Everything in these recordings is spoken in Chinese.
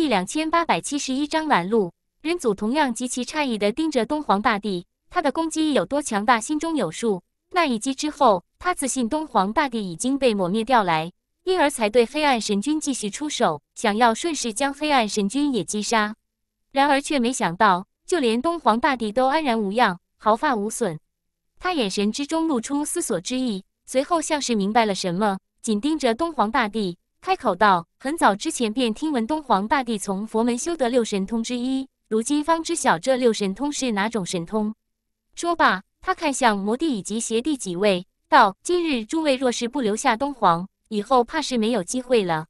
第两千八百七十一章拦路。人祖同样极其诧异地盯着东皇大帝，他的攻击有多强大，心中有数。那一击之后，他自信东皇大帝已经被抹灭掉来，因而才对黑暗神君继续出手，想要顺势将黑暗神君也击杀。然而却没想到，就连东皇大帝都安然无恙，毫发无损。他眼神之中露出思索之意，随后像是明白了什么，紧盯着东皇大帝。开口道：“很早之前便听闻东皇大帝从佛门修得六神通之一，如今方知晓这六神通是哪种神通。”说罢，他看向魔帝以及邪帝几位，道：“今日诸位若是不留下东皇，以后怕是没有机会了。”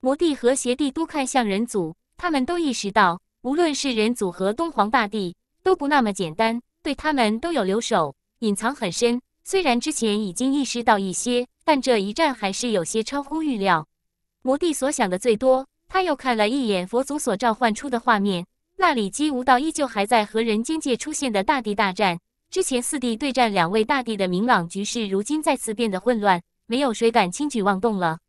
魔帝和邪帝都看向人祖，他们都意识到，无论是人祖和东皇大帝都不那么简单，对他们都有留守，隐藏很深。虽然之前已经意识到一些，但这一战还是有些超乎预料。魔帝所想的最多，他又看了一眼佛祖所召唤出的画面，那里姬无道依旧还在和人间界出现的大地大战。之前四帝对战两位大帝的明朗局势，如今再次变得混乱，没有谁敢轻举妄动了。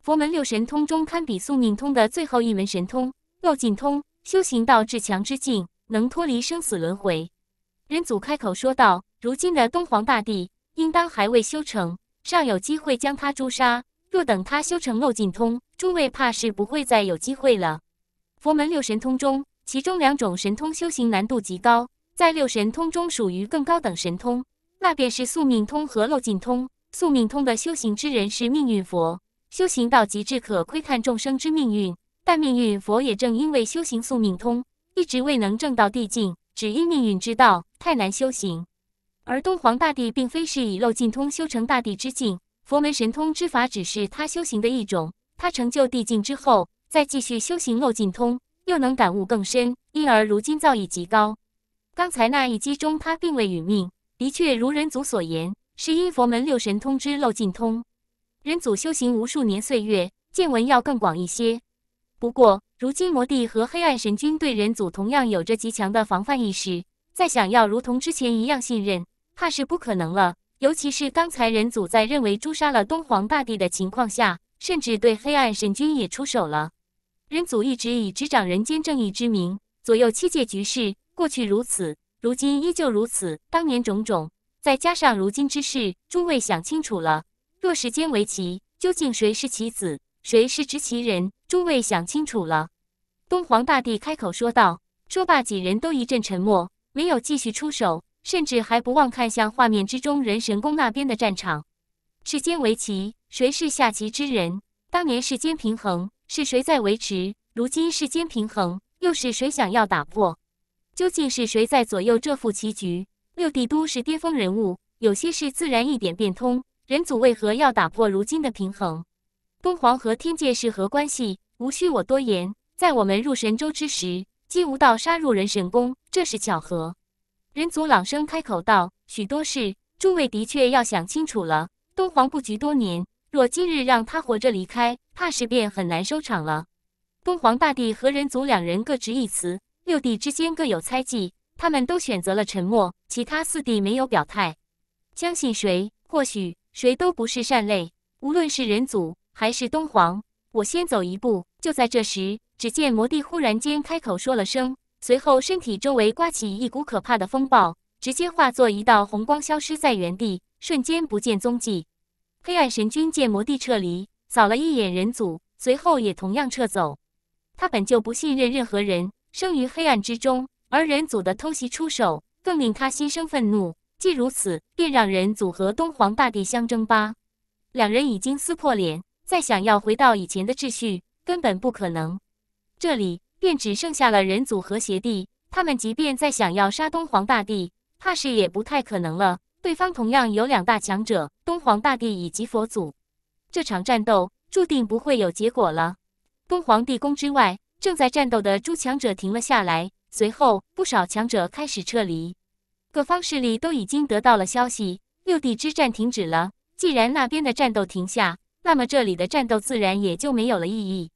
佛门六神通中，堪比宿命通的最后一门神通漏尽通，修行到至强之境，能脱离生死轮回。人祖开口说道：“如今的东皇大帝应当还未修成，尚有机会将他诛杀。若等他修成漏尽通。”诸位怕是不会再有机会了。佛门六神通中，其中两种神通修行难度极高，在六神通中属于更高等神通，那便是宿命通和漏尽通。宿命通的修行之人是命运佛，修行到极致可窥探众生之命运。但命运佛也正因为修行宿命通，一直未能证到地境，只因命运之道太难修行。而东皇大帝并非是以漏尽通修成大帝之境，佛门神通之法只是他修行的一种。他成就地境之后，再继续修行漏尽通，又能感悟更深，因而如今造诣极高。刚才那一击中，他并未殒命，的确如人祖所言，是因佛门六神通之漏尽通。人祖修行无数年岁月，见闻要更广一些。不过，如今魔帝和黑暗神君对人祖同样有着极强的防范意识，再想要如同之前一样信任，怕是不可能了。尤其是刚才人祖在认为诛杀了东皇大帝的情况下。甚至对黑暗神君也出手了。人族一直以执掌人间正义之名，左右七界局势。过去如此，如今依旧如此。当年种种，再加上如今之事，诸位想清楚了。若时间围棋，究竟谁是棋子，谁是执棋人？诸位想清楚了。东皇大帝开口说道。说罢，几人都一阵沉默，没有继续出手，甚至还不忘看向画面之中人神宫那边的战场。时间围棋。谁是下棋之人？当年世间平衡是谁在维持？如今世间平衡又是谁想要打破？究竟是谁在左右这副棋局？六帝都是巅峰人物，有些事自然一点变通。人祖为何要打破如今的平衡？东皇和天界是何关系？无需我多言。在我们入神州之时，金无道杀入人神宫，这是巧合。人族朗声开口道：“许多事，诸位的确要想清楚了。东皇布局多年。”若今日让他活着离开，怕是便很难收场了。东皇大帝和人族两人各执一词，六帝之间各有猜忌，他们都选择了沉默。其他四帝没有表态，相信谁，或许谁都不是善类。无论是人族还是东皇，我先走一步。就在这时，只见魔帝忽然间开口说了声，随后身体周围刮起一股可怕的风暴，直接化作一道红光消失在原地，瞬间不见踪迹。黑暗神君见魔帝撤离，扫了一眼人族，随后也同样撤走。他本就不信任任何人，生于黑暗之中，而人族的偷袭出手，更令他心生愤怒。既如此，便让人族和东皇大帝相争吧。两人已经撕破脸，再想要回到以前的秩序，根本不可能。这里便只剩下了人族和邪帝，他们即便再想要杀东皇大帝，怕是也不太可能了。对方同样有两大强者，东皇大帝以及佛祖。这场战斗注定不会有结果了。东皇地宫之外，正在战斗的诸强者停了下来，随后不少强者开始撤离。各方势力都已经得到了消息，六地之战停止了。既然那边的战斗停下，那么这里的战斗自然也就没有了意义。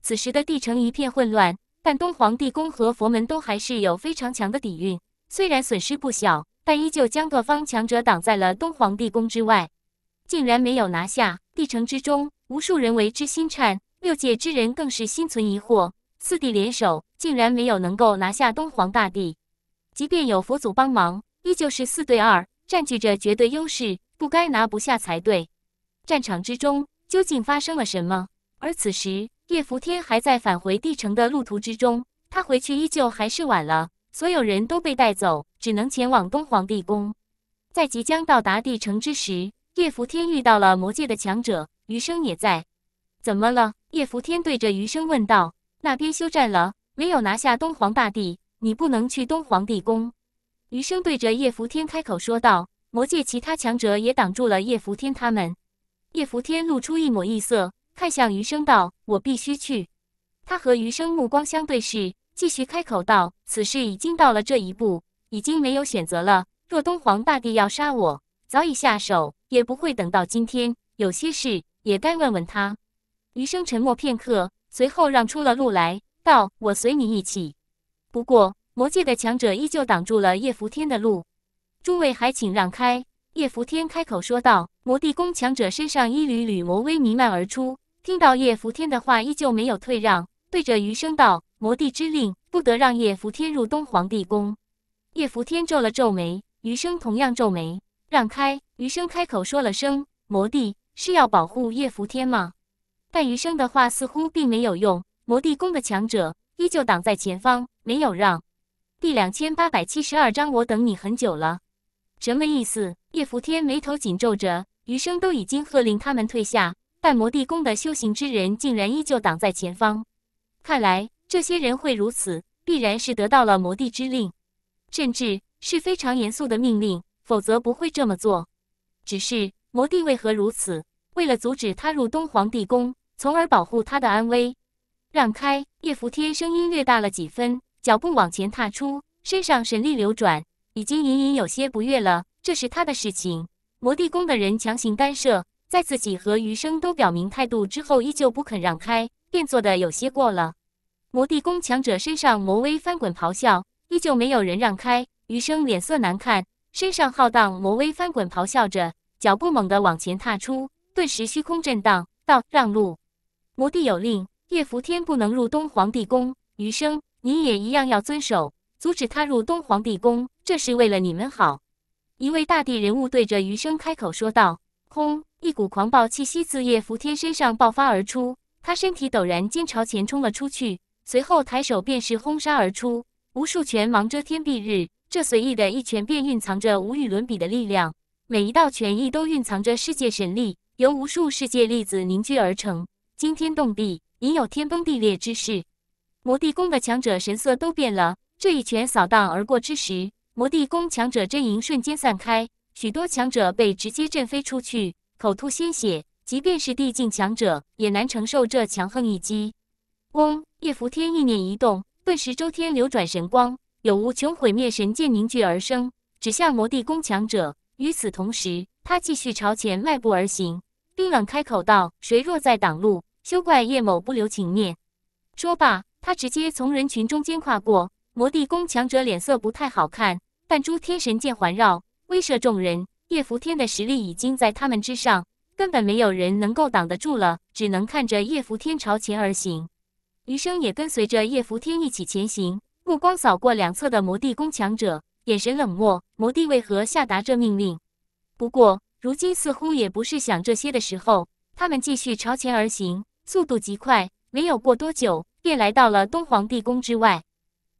此时的地城一片混乱，但东皇地宫和佛门都还是有非常强的底蕴，虽然损失不小。但依旧将各方强者挡在了东皇地宫之外，竟然没有拿下。帝城之中，无数人为之心颤，六界之人更是心存疑惑。四帝联手，竟然没有能够拿下东皇大帝。即便有佛祖帮忙，依旧是四对二，占据着绝对优势，不该拿不下才对。战场之中究竟发生了什么？而此时，叶伏天还在返回帝城的路途之中，他回去依旧还是晚了。所有人都被带走，只能前往东皇帝宫。在即将到达帝城之时，叶伏天遇到了魔界的强者，余生也在。怎么了？叶伏天对着余生问道。那边休战了，没有拿下东皇大帝，你不能去东皇地宫。余生对着叶伏天开口说道。魔界其他强者也挡住了叶伏天他们。叶伏天露出一抹异色，看向余生道：“我必须去。”他和余生目光相对视。继续开口道：“此事已经到了这一步，已经没有选择了。若东皇大帝要杀我，早已下手，也不会等到今天。有些事也该问问他。”余生沉默片刻，随后让出了路来，道：“我随你一起。”不过，魔界的强者依旧挡住了叶伏天的路。诸位还请让开。”叶伏天开口说道。魔帝宫强者身上一缕缕魔威弥漫而出。听到叶伏天的话，依旧没有退让，对着余生道。魔帝之令，不得让叶福天入东皇帝宫。叶福天皱了皱眉，余生同样皱眉，让开。余生开口说了声：“魔帝是要保护叶福天吗？”但余生的话似乎并没有用，魔帝宫的强者依旧挡在前方，没有让。第两千八百七十二章，我等你很久了，什么意思？叶福天眉头紧皱着，余生都已经喝令他们退下，但魔帝宫的修行之人竟然依旧挡在前方，看来。这些人会如此，必然是得到了魔帝之令，甚至是非常严肃的命令，否则不会这么做。只是魔帝为何如此？为了阻止他入东皇帝宫，从而保护他的安危。让开！叶福天声音略大了几分，脚步往前踏出，身上神力流转，已经隐隐有些不悦了。这是他的事情，魔帝宫的人强行干涉，在自己和余生都表明态度之后，依旧不肯让开，便做的有些过了。魔帝宫强者身上魔威翻滚咆哮，依旧没有人让开。余生脸色难看，身上浩荡魔威翻滚咆哮着，脚步猛地往前踏出，顿时虚空震荡。道让路，魔帝有令，叶伏天不能入东皇帝宫。余生，你也一样要遵守，阻止他入东皇帝宫，这是为了你们好。一位大地人物对着余生开口说道。空，一股狂暴气息自叶伏天身上爆发而出，他身体陡然间朝前冲了出去。随后抬手便是轰杀而出，无数拳芒遮天蔽日。这随意的一拳便蕴藏着无与伦比的力量，每一道拳意都蕴藏着世界神力，由无数世界粒子凝聚而成，惊天动地，引有天崩地裂之势。魔帝宫的强者神色都变了。这一拳扫荡而过之时，魔帝宫强者阵营瞬间散开，许多强者被直接震飞出去，口吐鲜血。即便是地境强者，也难承受这强横一击。嗡！叶拂天意念一动，顿时周天流转神光，有无穷毁灭神剑凝聚而生，指向魔帝宫强者。与此同时，他继续朝前迈步而行。冰冷开口道：“谁若再挡路，休怪叶某不留情面。”说罢，他直接从人群中间跨过。魔帝宫强者脸色不太好看，但诸天神剑环绕，威慑众人。叶拂天的实力已经在他们之上，根本没有人能够挡得住了，只能看着叶拂天朝前而行。余生也跟随着叶福天一起前行，目光扫过两侧的魔帝宫强者，眼神冷漠。魔帝为何下达这命令？不过，如今似乎也不是想这些的时候。他们继续朝前而行，速度极快。没有过多久，便来到了东皇帝宫之外。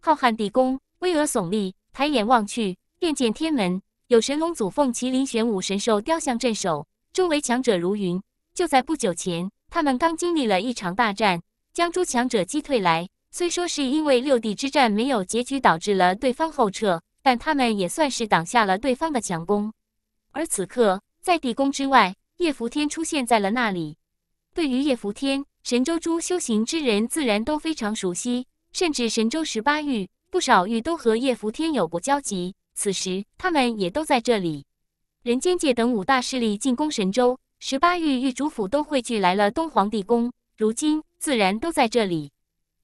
浩瀚地宫巍峨耸立，抬眼望去，便见天门有神龙、祖凤、麒麟、玄武神兽雕像镇守，周围强者如云。就在不久前，他们刚经历了一场大战。将诸强者击退来，虽说是因为六帝之战没有结局导致了对方后撤，但他们也算是挡下了对方的强攻。而此刻，在地宫之外，叶伏天出现在了那里。对于叶伏天，神州诸修行之人自然都非常熟悉，甚至神州十八域不少域都和叶伏天有过交集。此时，他们也都在这里。人间界等五大势力进攻神州十八域，域主府都汇聚来了东皇地宫。如今。自然都在这里，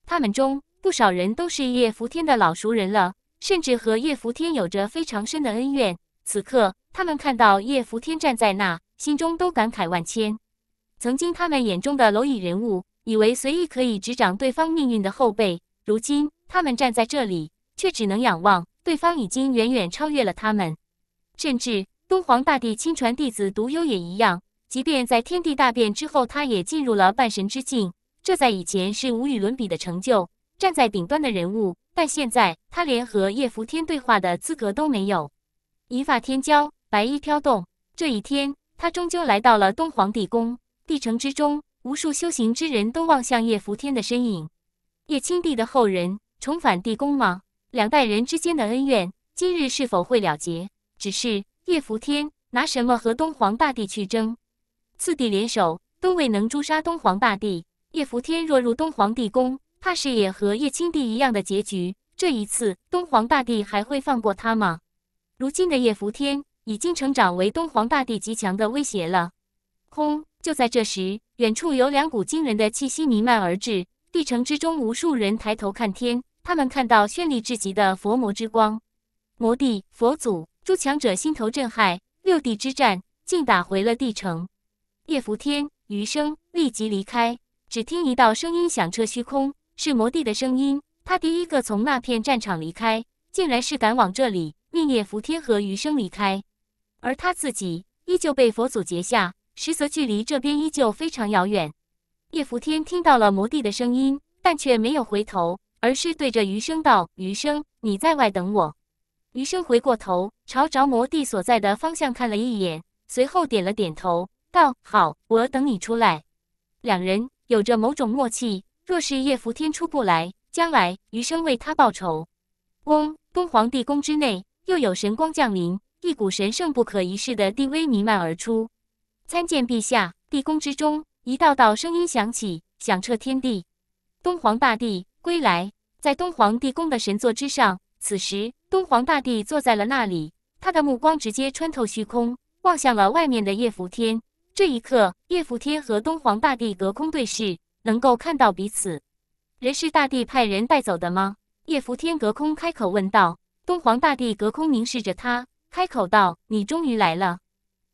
他们中不少人都是叶福天的老熟人了，甚至和叶福天有着非常深的恩怨。此刻，他们看到叶福天站在那，心中都感慨万千。曾经他们眼中的蝼蚁人物，以为随意可以执掌对方命运的后辈，如今他们站在这里，却只能仰望对方，已经远远超越了他们。甚至东皇大帝亲传弟子独幽也一样，即便在天地大变之后，他也进入了半神之境。这在以前是无与伦比的成就，站在顶端的人物，但现在他连和叶福天对话的资格都没有。银发天骄，白衣飘动，这一天他终究来到了东皇帝宫帝城之中。无数修行之人都望向叶福天的身影。叶青帝的后人重返帝宫吗？两代人之间的恩怨，今日是否会了结？只是叶福天拿什么和东皇大帝去争？次帝联手都未能诛杀东皇大帝。叶福天若入东皇帝宫，怕是也和叶青帝一样的结局。这一次，东皇大帝还会放过他吗？如今的叶福天已经成长为东皇大帝极强的威胁了。轰！就在这时，远处有两股惊人的气息弥漫而至。帝城之中，无数人抬头看天，他们看到绚丽至极的佛魔之光。魔帝、佛祖，诸强者心头震撼。六帝之战，竟打回了帝城。叶福天，余生立即离开。只听一道声音响彻虚空，是魔帝的声音。他第一个从那片战场离开，竟然是赶往这里。命夜伏天和余生离开，而他自己依旧被佛祖截下，实则距离这边依旧非常遥远。叶伏天听到了魔帝的声音，但却没有回头，而是对着余生道：“余生，你在外等我。”余生回过头，朝着魔帝所在的方向看了一眼，随后点了点头，道：“好，我等你出来。”两人。有着某种默契，若是叶福天出不来，将来余生为他报仇。嗡！东皇地宫之内又有神光降临，一股神圣不可一世的地威弥漫而出。参见陛下！地宫之中，一道道声音响起，响彻天地。东皇大帝归来，在东皇地宫的神座之上，此时东皇大帝坐在了那里，他的目光直接穿透虚空，望向了外面的叶福天。这一刻，叶伏天和东皇大帝隔空对视，能够看到彼此。人是大帝派人带走的吗？叶伏天隔空开口问道。东皇大帝隔空凝视着他，开口道：“你终于来了。”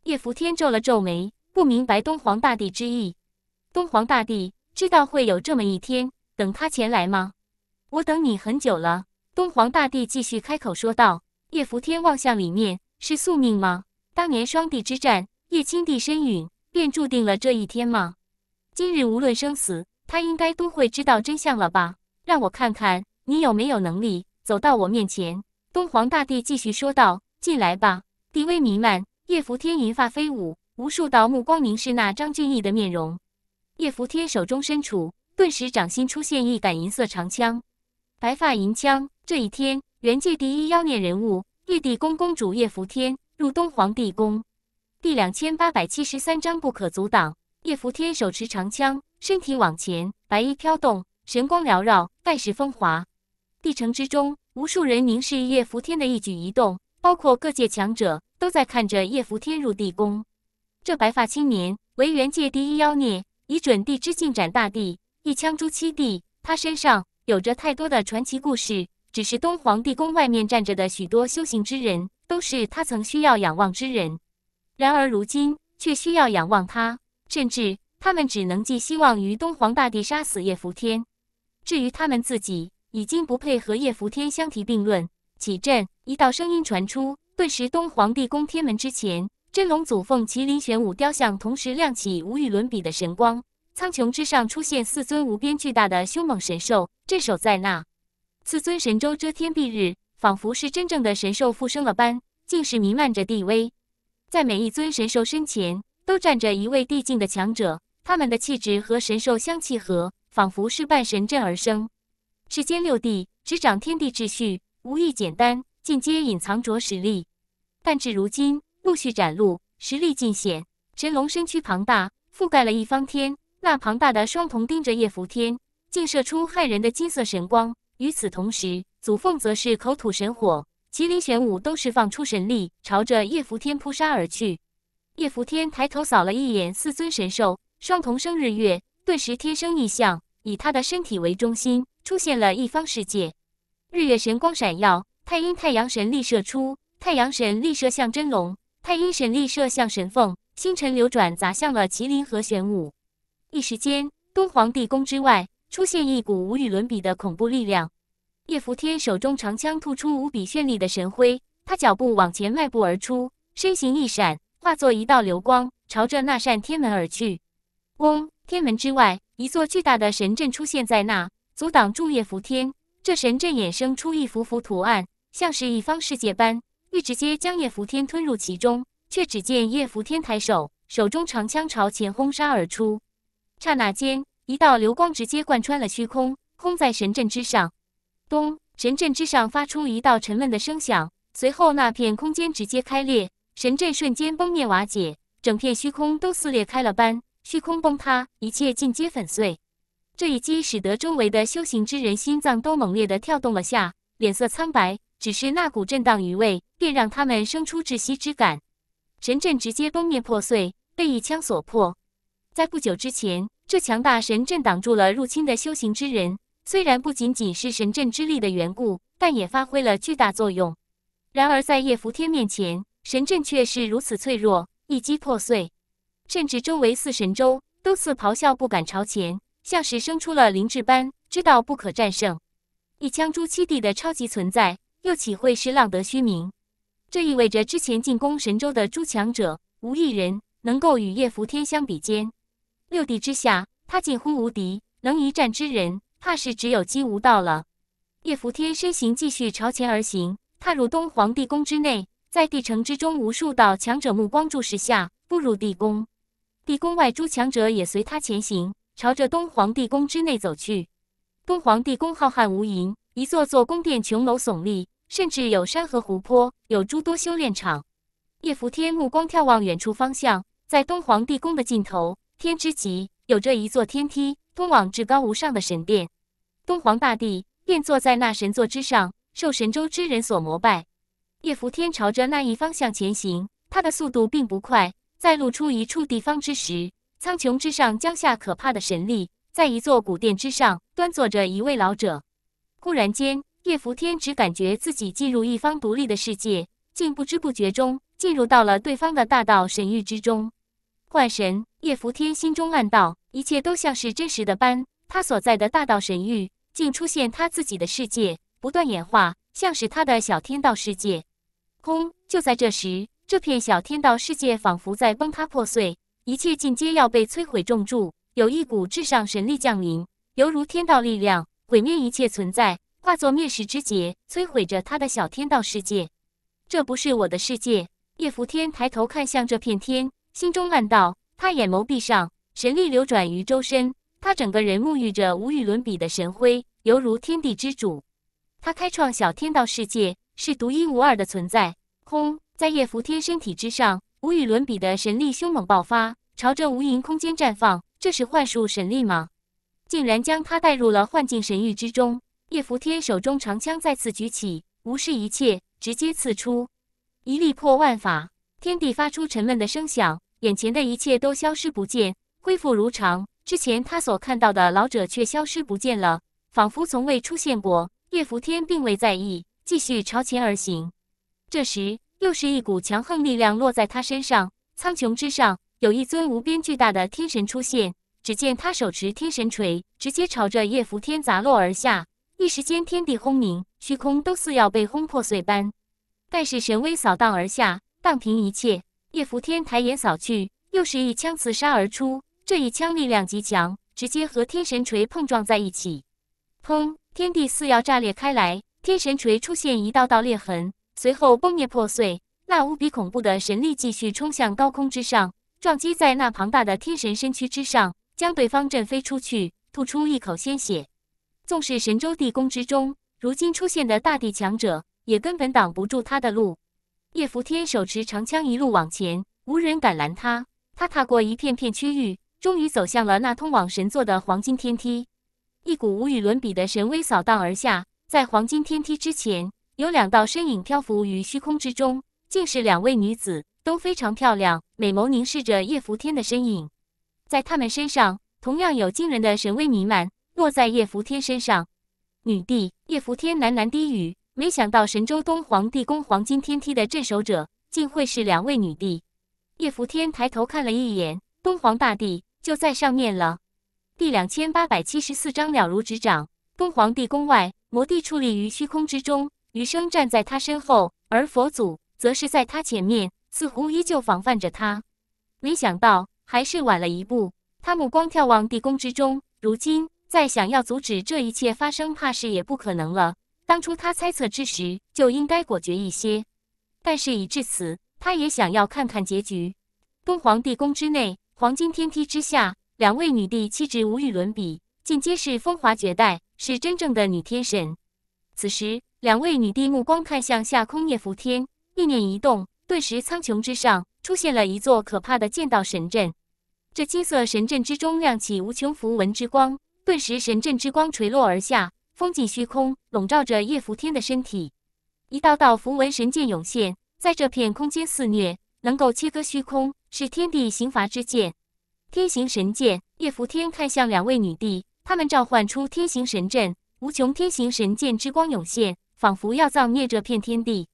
叶伏天皱了皱眉，不明白东皇大帝之意。东皇大帝知道会有这么一天，等他前来吗？我等你很久了。东皇大帝继续开口说道。叶伏天望向里面，是宿命吗？当年双帝之战，叶青帝身陨。便注定了这一天吗？今日无论生死，他应该都会知道真相了吧？让我看看你有没有能力走到我面前。东皇大帝继续说道：“进来吧。”地威弥漫，叶扶天银发飞舞，无数道目光凝视那张俊逸的面容。叶扶天手中伸出，顿时掌心出现一杆银色长枪，白发银枪。这一天，元界第一妖孽人物玉帝宫公主叶扶天入东皇帝宫。第两千八百七十三章不可阻挡。叶扶天手持长枪，身体往前，白衣飘动，神光缭绕，盖世风华。帝城之中，无数人凝视叶扶天的一举一动，包括各界强者，都在看着叶扶天入地宫。这白发青年为原界第一妖孽，以准帝之境斩大帝，一枪诛七帝。他身上有着太多的传奇故事。只是东皇地宫外面站着的许多修行之人，都是他曾需要仰望之人。然而如今却需要仰望他，甚至他们只能寄希望于东皇大帝杀死叶福天。至于他们自己，已经不配和叶福天相提并论。启阵，一道声音传出，顿时东皇帝宫天门之前，真龙、祖凤、麒麟、玄武雕像同时亮起无与伦比的神光，苍穹之上出现四尊无边巨大的凶猛神兽，镇守在那。四尊神州遮天蔽日，仿佛是真正的神兽复生了般，竟是弥漫着帝威。在每一尊神兽身前，都站着一位帝境的强者，他们的气质和神兽相契合，仿佛是半神阵而生。世间六帝执掌天地秩序，无意简单，尽皆隐藏着实力，但至如今陆续展露，实力尽显。神龙身躯庞大，覆盖了一方天，那庞大的双瞳盯着叶拂天，竟射出骇人的金色神光。与此同时，祖凤则是口吐神火。麒麟、玄武都释放出神力，朝着叶福天扑杀而去。叶福天抬头扫了一眼四尊神兽，双瞳生日月，顿时天生异象，以他的身体为中心出现了一方世界。日月神光闪耀，太阴、太阳神力射出，太阳神力射向真龙，太阴神力射向神凤，星辰流转砸向了麒麟和玄武。一时间，东皇帝宫之外出现一股无与伦比的恐怖力量。叶伏天手中长枪吐出无比绚丽的神辉，他脚步往前迈步而出，身形一闪，化作一道流光，朝着那扇天门而去。嗡！天门之外，一座巨大的神阵出现在那，阻挡住叶伏天。这神阵衍生出一幅幅图案，像是一方世界般，欲直接将叶伏天吞入其中。却只见叶伏天抬手，手中长枪朝前轰杀而出，刹那间，一道流光直接贯穿了虚空，轰在神阵之上。咚！神阵之上发出一道沉闷的声响，随后那片空间直接开裂，神阵瞬间崩灭瓦解，整片虚空都撕裂开了般，虚空崩塌，一切尽皆粉碎。这一击使得周围的修行之人心脏都猛烈的跳动了下，脸色苍白，只是那股震荡余味便让他们生出窒息之感。神阵直接崩灭破碎，被一枪所破。在不久之前，这强大神阵挡住了入侵的修行之人。虽然不仅仅是神阵之力的缘故，但也发挥了巨大作用。然而在叶福天面前，神阵却是如此脆弱，一击破碎，甚至周围四神州都似咆哮不敢朝前，像是生出了灵智般，知道不可战胜。一枪诛七帝的超级存在，又岂会是浪得虚名？这意味着之前进攻神州的诸强者，无一人能够与叶福天相比肩。六帝之下，他近乎无敌，能一战之人。怕是只有姬无道了。叶伏天身形继续朝前而行，踏入东皇帝宫之内，在帝城之中无数道强者目光注视下步入地宫。地宫外诸强者也随他前行，朝着东皇地宫之内走去。东皇地宫浩瀚无垠，一座座宫殿琼楼耸立，甚至有山河湖泊，有诸多修炼场。叶伏天目光眺望远处方向，在东皇帝宫的尽头，天之极有着一座天梯，通往至高无上的神殿。东皇大帝便坐在那神座之上，受神州之人所膜拜。叶扶天朝着那一方向前行，他的速度并不快。在露出一处地方之时，苍穹之上降下可怕的神力。在一座古殿之上，端坐着一位老者。忽然间，叶扶天只感觉自己进入一方独立的世界，竟不知不觉中进入到了对方的大道神域之中。幻神，叶扶天心中暗道，一切都像是真实的般。他所在的大道神域。竟出现他自己的世界，不断演化，像是他的小天道世界。空，就在这时，这片小天道世界仿佛在崩塌破碎，一切尽皆要被摧毁。重铸，有一股至上神力降临，犹如天道力量，毁灭一切存在，化作灭世之劫，摧毁着他的小天道世界。这不是我的世界。叶伏天抬头看向这片天，心中暗道，他眼眸闭上，神力流转于周身。他整个人沐浴着无与伦比的神辉，犹如天地之主。他开创小天道世界，是独一无二的存在。空在叶扶天身体之上，无与伦比的神力凶猛爆发，朝着无垠空间绽放。这是幻术神力吗？竟然将他带入了幻境神域之中。叶扶天手中长枪再次举起，无视一切，直接刺出一力破万法。天地发出沉闷的声响，眼前的一切都消失不见，恢复如常。之前他所看到的老者却消失不见了，仿佛从未出现过。叶伏天并未在意，继续朝前而行。这时，又是一股强横力量落在他身上。苍穹之上，有一尊无边巨大的天神出现。只见他手持天神锤，直接朝着叶伏天砸落而下。一时间，天地轰鸣，虚空都似要被轰破碎般。但是神威扫荡而下，荡平一切。叶伏天抬眼扫去，又是一枪刺杀而出。这一枪力量极强，直接和天神锤碰撞在一起，砰！天地似要炸裂开来，天神锤出现一道道裂痕，随后崩裂破碎。那无比恐怖的神力继续冲向高空之上，撞击在那庞大的天神身躯之上，将对方震飞出去，吐出一口鲜血。纵是神州地宫之中，如今出现的大地强者也根本挡不住他的路。叶伏天手持长枪一路往前，无人敢拦他。他踏过一片片区域。终于走向了那通往神座的黄金天梯，一股无与伦比的神威扫荡而下。在黄金天梯之前，有两道身影漂浮于虚空之中，竟是两位女子，都非常漂亮，美眸凝视着叶伏天的身影。在她们身上，同样有惊人的神威弥漫，落在叶伏天身上。女帝，叶伏天喃喃低语：“没想到神州东皇地宫黄金天梯的镇守者，竟会是两位女帝。”叶伏天抬头看了一眼东皇大帝。就在上面了。第两千八百七十四章了如指掌。东皇帝宫外，魔帝矗立于虚空之中，余生站在他身后，而佛祖则是在他前面，似乎依旧防范着他。没想到还是晚了一步。他目光眺望地宫之中，如今再想要阻止这一切发生，怕是也不可能了。当初他猜测之时，就应该果决一些。但事已至此，他也想要看看结局。东皇帝宫之内。黄金天梯之下，两位女帝气质无与伦比，尽皆是风华绝代，是真正的女天神。此时，两位女帝目光看向下空，叶浮天意念一动，顿时苍穹之上出现了一座可怕的剑道神阵。这金色神阵之中亮起无穷符文之光，顿时神阵之光垂落而下，封禁虚空，笼罩着叶浮天的身体。一道道符文神剑涌现，在这片空间肆虐，能够切割虚空。是天地刑罚之剑，天行神剑。叶拂天看向两位女帝，他们召唤出天行神阵，无穷天行神剑之光涌现，仿佛要造灭这片天地。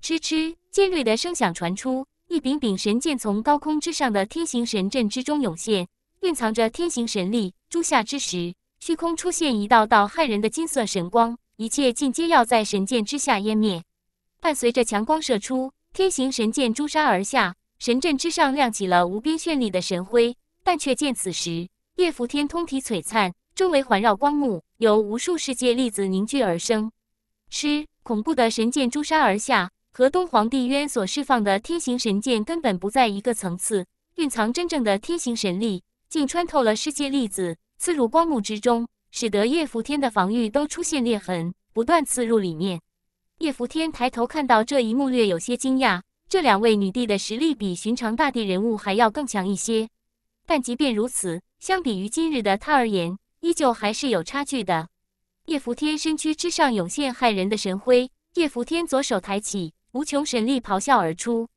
哧哧，尖锐的声响传出，一柄柄神剑从高空之上的天行神阵之中涌现，蕴藏着天行神力。诛下之时，虚空出现一道道骇人的金色神光，一切尽皆要在神剑之下湮灭。伴随着强光射出，天行神剑诛杀而下。神阵之上亮起了无边绚丽的神辉，但却见此时叶伏天通体璀璨，周围环绕光幕，由无数世界粒子凝聚而生。吃，恐怖的神剑诛杀而下，和东皇帝渊所释放的天行神剑根本不在一个层次，蕴藏真正的天行神力，竟穿透了世界粒子，刺入光幕之中，使得叶伏天的防御都出现裂痕，不断刺入里面。叶伏天抬头看到这一幕，略有些惊讶。这两位女帝的实力比寻常大帝人物还要更强一些，但即便如此，相比于今日的她而言，依旧还是有差距的。叶扶天身躯之上涌现骇人的神辉，叶扶天左手抬起，无穷神力咆哮而出，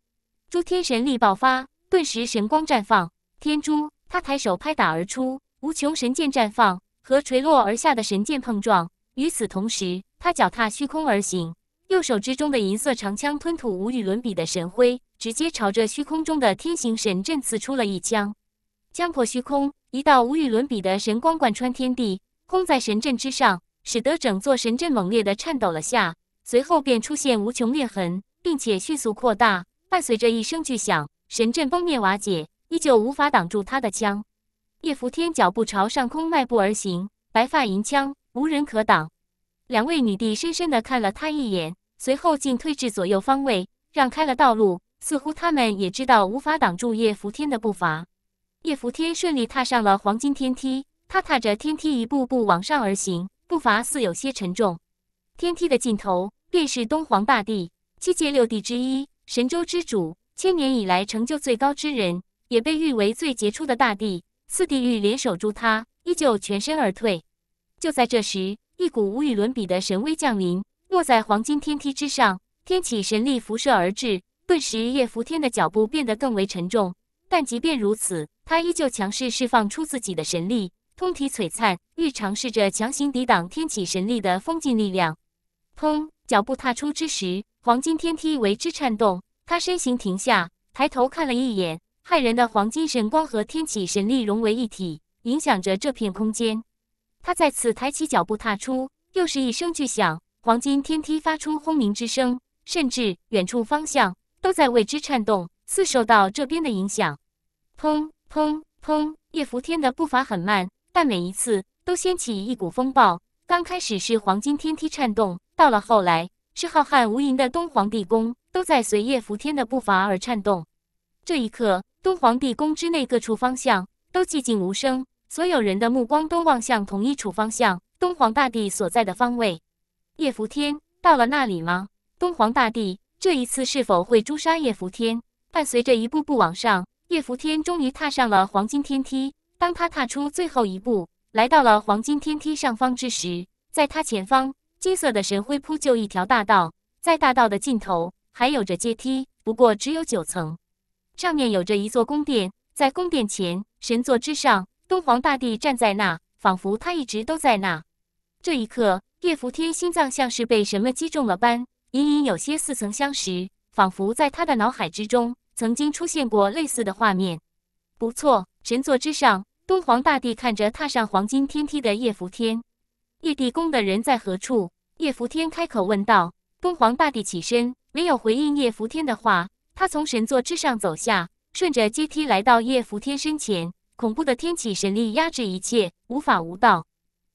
诸天神力爆发，顿时神光绽放。天珠，他抬手拍打而出，无穷神剑绽放，和垂落而下的神剑碰撞。与此同时，他脚踏虚空而行。右手之中的银色长枪吞吐无与伦比的神辉，直接朝着虚空中的天行神阵刺出了一枪，枪破虚空，一道无与伦比的神光贯穿天地，轰在神阵之上，使得整座神阵猛烈的颤抖了下，随后便出现无穷裂痕，并且迅速扩大。伴随着一声巨响，神阵崩灭瓦解，依旧无法挡住他的枪。叶伏天脚步朝上空迈步而行，白发银枪，无人可挡。两位女帝深深地看了他一眼。随后进退至左右方位，让开了道路，似乎他们也知道无法挡住叶福天的步伐。叶福天顺利踏上了黄金天梯，他踏着天梯一步步往上而行，步伐似有些沉重。天梯的尽头便是东皇大帝，七界六帝之一，神州之主，千年以来成就最高之人，也被誉为最杰出的大帝。四帝欲联手助他，依旧全身而退。就在这时，一股无与伦比的神威降临。落在黄金天梯之上，天启神力辐射而至，顿时叶拂天的脚步变得更为沉重。但即便如此，他依旧强势释放出自己的神力，通体璀璨，欲尝试着强行抵挡天启神力的封禁力量。砰！脚步踏出之时，黄金天梯为之颤动。他身形停下，抬头看了一眼，骇人的黄金神光和天启神力融为一体，影响着这片空间。他再次抬起脚步踏出，又是一声巨响。黄金天梯发出轰鸣之声，甚至远处方向都在为之颤动，似受到这边的影响。砰砰砰！叶拂天的步伐很慢，但每一次都掀起一股风暴。刚开始是黄金天梯颤动，到了后来是浩瀚无垠的东皇帝宫都在随叶拂天的步伐而颤动。这一刻，东皇帝宫之内各处方向都寂静无声，所有人的目光都望向同一处方向——东皇大帝所在的方位。叶福天到了那里吗？东皇大帝这一次是否会诛杀叶福天？伴随着一步步往上，叶福天终于踏上了黄金天梯。当他踏出最后一步，来到了黄金天梯上方之时，在他前方金色的神辉铺就一条大道，在大道的尽头还有着阶梯，不过只有九层，上面有着一座宫殿。在宫殿前神座之上，东皇大帝站在那，仿佛他一直都在那。这一刻。叶伏天心脏像是被什么击中了般，隐隐有些似曾相识，仿佛在他的脑海之中曾经出现过类似的画面。不错，神座之上，东皇大帝看着踏上黄金天梯的叶伏天，叶帝宫的人在何处？叶伏天开口问道。东皇大帝起身，没有回应叶伏天的话，他从神座之上走下，顺着阶梯来到叶伏天身前，恐怖的天启神力压制一切，无法无道，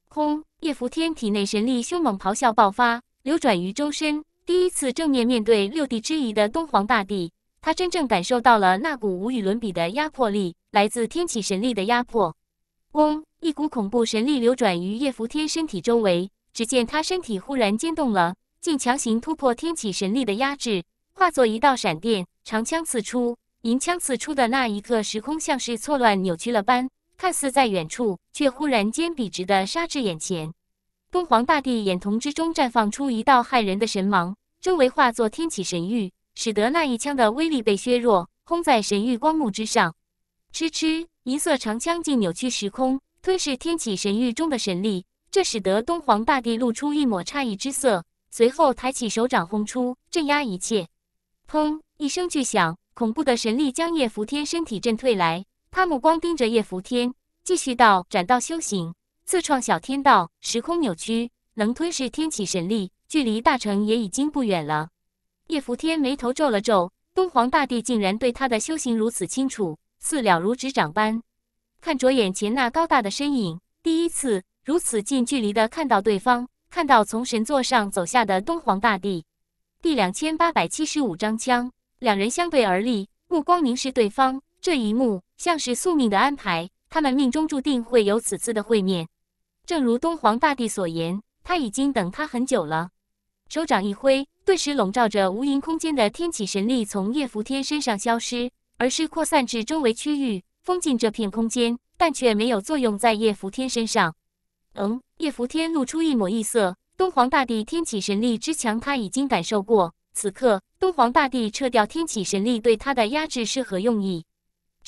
轰！叶伏天体内神力凶猛咆哮爆发，流转于周身。第一次正面面对六帝之一的东皇大帝，他真正感受到了那股无与伦比的压迫力，来自天启神力的压迫。嗡！一股恐怖神力流转于叶伏天身体周围，只见他身体忽然间动了，竟强行突破天启神力的压制，化作一道闪电长枪刺出。银枪刺出的那一刻，时空像是错乱扭曲了般。看似在远处，却忽然间笔直的杀至眼前。东皇大帝眼瞳之中绽放出一道骇人的神芒，周围化作天启神域，使得那一枪的威力被削弱，轰在神域光幕之上。嗤嗤，银色长枪竟扭曲时空，吞噬天启神域中的神力。这使得东皇大帝露出一抹诧异之色，随后抬起手掌轰出，镇压一切。砰！一声巨响，恐怖的神力将叶福天身体震退来。他目光盯着叶福天，继续道：“斩道修行，自创小天道，时空扭曲，能吞噬天启神力，距离大成也已经不远了。”叶福天眉头皱了皱，东皇大帝竟然对他的修行如此清楚，似了如指掌般。看着眼前那高大的身影，第一次如此近距离的看到对方，看到从神座上走下的东皇大帝。第两千八百七十五章枪，两人相对而立，目光凝视对方。这一幕像是宿命的安排，他们命中注定会有此次的会面。正如东皇大帝所言，他已经等他很久了。手掌一挥，顿时笼罩着无垠空间的天启神力从叶扶天身上消失，而是扩散至周围区域，封禁这片空间，但却没有作用在叶扶天身上。嗯，叶扶天露出一抹异色。东皇大帝天启神力之强，他已经感受过。此刻，东皇大帝撤掉天启神力对他的压制是何用意？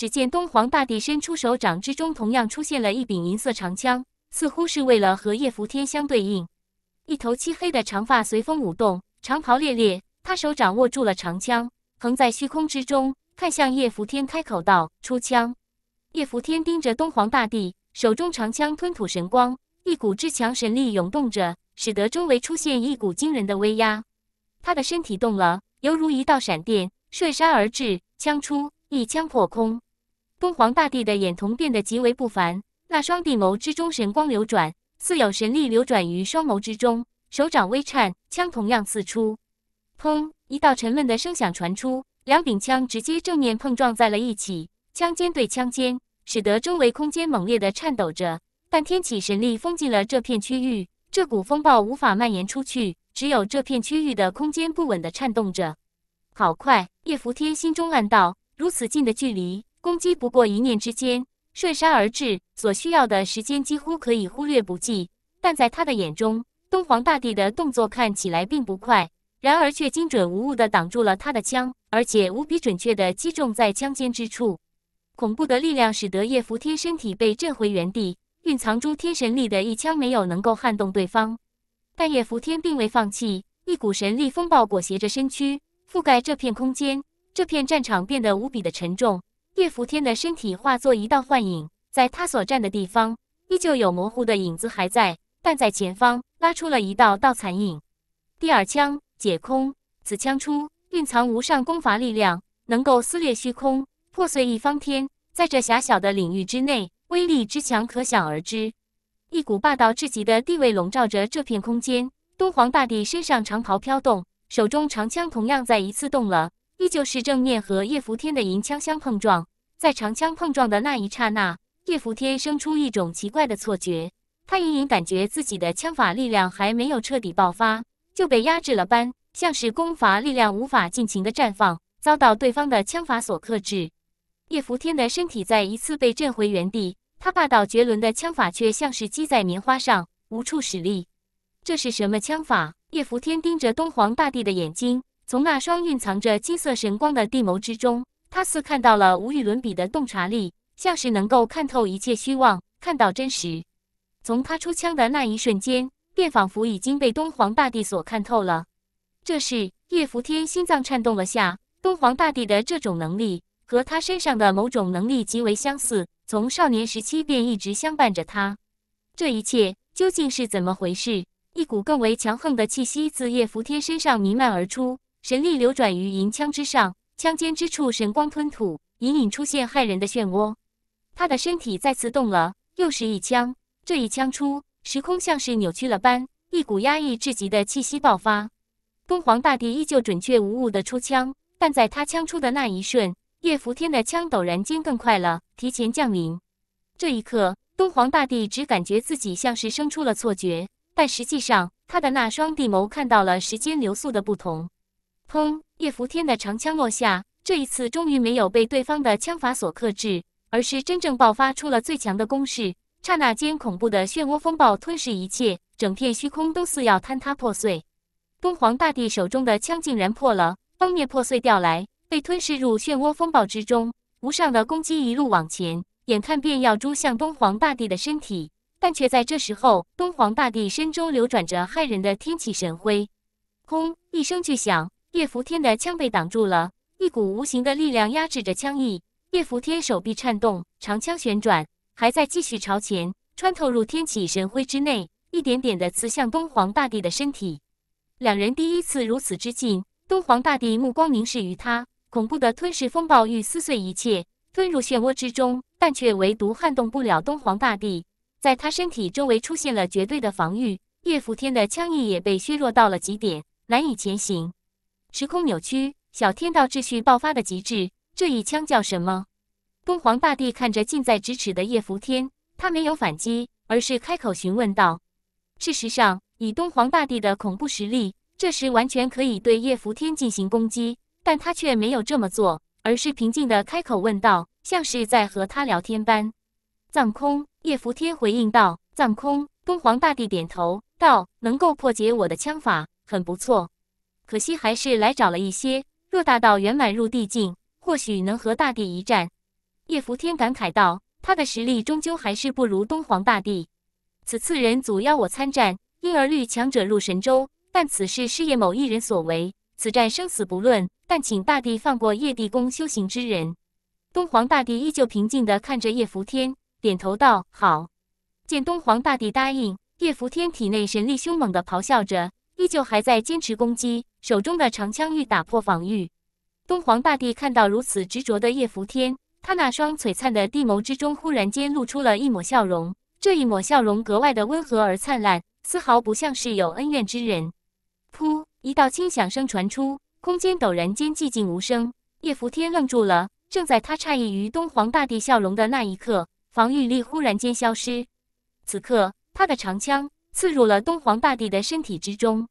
只见东皇大帝伸出手掌之中，同样出现了一柄银色长枪，似乎是为了和叶扶天相对应。一头漆黑的长发随风舞动，长袍猎猎。他手掌握住了长枪，横在虚空之中，看向叶扶天，开口道：“出枪！”叶扶天盯着东皇大帝，手中长枪吞吐神光，一股至强神力涌动着，使得周围出现一股惊人的威压。他的身体动了，犹如一道闪电，瞬杀而至，枪出，一枪破空。东皇大帝的眼瞳变得极为不凡，那双帝眸之中神光流转，似有神力流转于双眸之中。手掌微颤，枪同样刺出。砰！一道沉闷的声响传出，两柄枪直接正面碰撞在了一起，枪尖对枪尖，使得周围空间猛烈的颤抖着。但天启神力封禁了这片区域，这股风暴无法蔓延出去，只有这片区域的空间不稳的颤动着。好快！叶伏天心中暗道，如此近的距离。攻击不过一念之间，瞬杀而至，所需要的时间几乎可以忽略不计。但在他的眼中，东皇大帝的动作看起来并不快，然而却精准无误的挡住了他的枪，而且无比准确的击中在枪尖之处。恐怖的力量使得叶扶天身体被震回原地，蕴藏诸天神力的一枪没有能够撼动对方。但叶扶天并未放弃，一股神力风暴裹挟着身躯，覆盖这片空间，这片战场变得无比的沉重。叶拂天的身体化作一道幻影，在他所站的地方依旧有模糊的影子还在，但在前方拉出了一道道残影。第二枪解空，此枪出蕴藏无上功法力量，能够撕裂虚空，破碎一方天。在这狭小的领域之内，威力之强可想而知。一股霸道至极的地位笼罩着这片空间。东皇大帝身上长袍飘动，手中长枪同样再一次动了。依旧是正面和叶伏天的银枪相碰撞，在长枪碰撞的那一刹那，叶伏天生出一种奇怪的错觉，他隐隐感觉自己的枪法力量还没有彻底爆发，就被压制了般，像是攻伐力量无法尽情的绽放，遭到对方的枪法所克制。叶伏天的身体再一次被震回原地，他霸道绝伦的枪法却像是击在棉花上，无处使力。这是什么枪法？叶伏天盯着东皇大帝的眼睛。从那双蕴藏着金色神光的地眸之中，他似看到了无与伦比的洞察力，像是能够看透一切虚妄，看到真实。从他出枪的那一瞬间，便仿佛已经被东皇大帝所看透了。这时，叶伏天心脏颤动了下，东皇大帝的这种能力和他身上的某种能力极为相似，从少年时期便一直相伴着他。这一切究竟是怎么回事？一股更为强横的气息自叶伏天身上弥漫而出。神力流转于银枪之上，枪尖之处神光吞吐，隐隐出现骇人的漩涡。他的身体再次动了，又是一枪。这一枪出，时空像是扭曲了般，一股压抑至极的气息爆发。东皇大帝依旧准确无误的出枪，但在他枪出的那一瞬，叶福天的枪陡然间更快了，提前降临。这一刻，东皇大帝只感觉自己像是生出了错觉，但实际上，他的那双帝眸看到了时间流速的不同。砰！叶拂天的长枪落下，这一次终于没有被对方的枪法所克制，而是真正爆发出了最强的攻势。刹那间，恐怖的漩涡风暴吞噬一切，整片虚空都似要坍塌破碎。东皇大帝手中的枪竟然破了，封面破碎掉来，被吞噬入漩涡风暴之中。无上的攻击一路往前，眼看便要诛向东皇大帝的身体，但却在这时候，东皇大帝身中流转着骇人的天启神辉。轰！一声巨响。叶伏天的枪被挡住了，一股无形的力量压制着枪意。叶伏天手臂颤动，长枪旋转，还在继续朝前穿透入天启神辉之内，一点点的刺向东皇大帝的身体。两人第一次如此之近，东皇大帝目光凝视于他，恐怖的吞噬风暴欲撕碎一切，吞入漩涡之中，但却唯独撼动不了东皇大帝。在他身体周围出现了绝对的防御，叶伏天的枪意也被削弱到了极点，难以前行。时空扭曲，小天道秩序爆发的极致。这一枪叫什么？东皇大帝看着近在咫尺的叶福天，他没有反击，而是开口询问道：“事实上，以东皇大帝的恐怖实力，这时完全可以对叶福天进行攻击，但他却没有这么做，而是平静地开口问道，像是在和他聊天般。”藏空，叶福天回应道：“藏空。”东皇大帝点头道：“能够破解我的枪法，很不错。”可惜还是来找了一些。若大道圆满入地境，或许能和大帝一战。叶福天感慨道：“他的实力终究还是不如东皇大帝。此次人族邀我参战，因而率强者入神州。但此事是叶某一人所为，此战生死不论，但请大帝放过叶地宫修行之人。”东皇大帝依旧平静地看着叶福天，点头道：“好。”见东皇大帝答应，叶福天体内神力凶猛地咆哮着。依旧还在坚持攻击，手中的长枪欲打破防御。东皇大帝看到如此执着的叶福天，他那双璀璨的地眸之中忽然间露出了一抹笑容，这一抹笑容格外的温和而灿烂，丝毫不像是有恩怨之人。噗，一道轻响声传出，空间陡然间寂静无声。叶福天愣住了，正在他诧异于东皇大帝笑容的那一刻，防御力忽然间消失。此刻，他的长枪。刺入了东皇大帝的身体之中。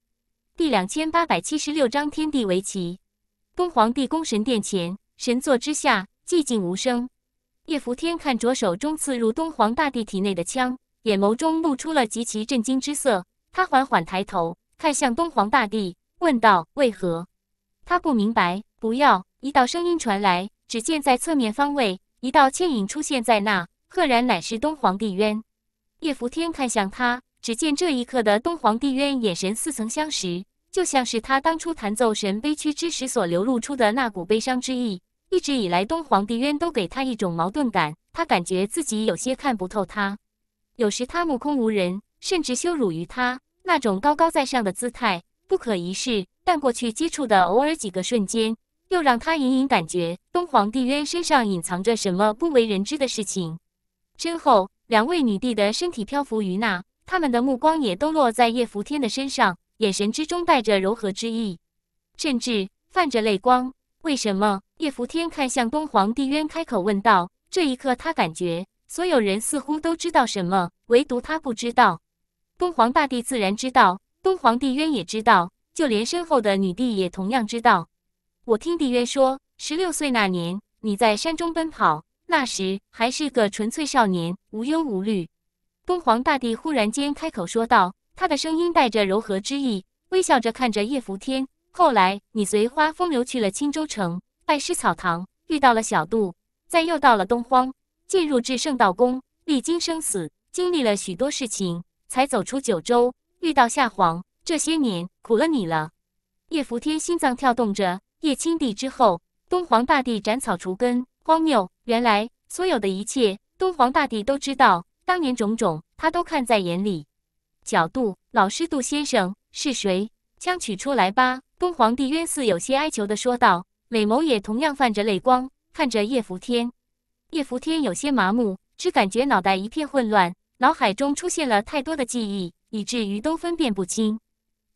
第两千八百七十六章天地围棋。东皇帝宫神殿前，神座之下寂静无声。叶伏天看着手中刺入东皇大帝体内的枪，眼眸中露出了极其震惊之色。他缓缓抬头看向东皇大帝，问道：“为何？”他不明白。不要！一道声音传来。只见在侧面方位，一道倩影出现在那，赫然乃是东皇帝渊。叶伏天看向他。只见这一刻的东皇帝渊眼神似曾相识，就像是他当初弹奏神悲曲之时所流露出的那股悲伤之意。一直以来，东皇帝渊都给他一种矛盾感，他感觉自己有些看不透他。有时他目空无人，甚至羞辱于他那种高高在上的姿态，不可一世；但过去接触的偶尔几个瞬间，又让他隐隐感觉东皇帝渊身上隐藏着什么不为人知的事情。身后，两位女帝的身体漂浮于那。他们的目光也都落在叶福天的身上，眼神之中带着柔和之意，甚至泛着泪光。为什么？叶福天看向东皇帝渊，开口问道。这一刻，他感觉所有人似乎都知道什么，唯独他不知道。东皇大帝自然知道，东皇帝渊也知道，就连身后的女帝也同样知道。我听帝渊说，十六岁那年，你在山中奔跑，那时还是个纯粹少年，无忧无虑。东皇大帝忽然间开口说道，他的声音带着柔和之意，微笑着看着叶扶天。后来，你随花风流去了青州城，拜师草堂，遇到了小杜，再又到了东荒，进入至圣道宫，历经生死，经历了许多事情，才走出九州，遇到夏皇。这些年，苦了你了。叶扶天心脏跳动着。叶青帝之后，东皇大帝斩草除根，荒谬。原来，所有的一切，东皇大帝都知道。当年种种，他都看在眼里。角度，老师，杜先生是谁？枪取出来吧！东皇帝渊似有些哀求地说道，美眸也同样泛着泪光，看着叶伏天。叶伏天有些麻木，只感觉脑袋一片混乱，脑海中出现了太多的记忆，以至于都分辨不清。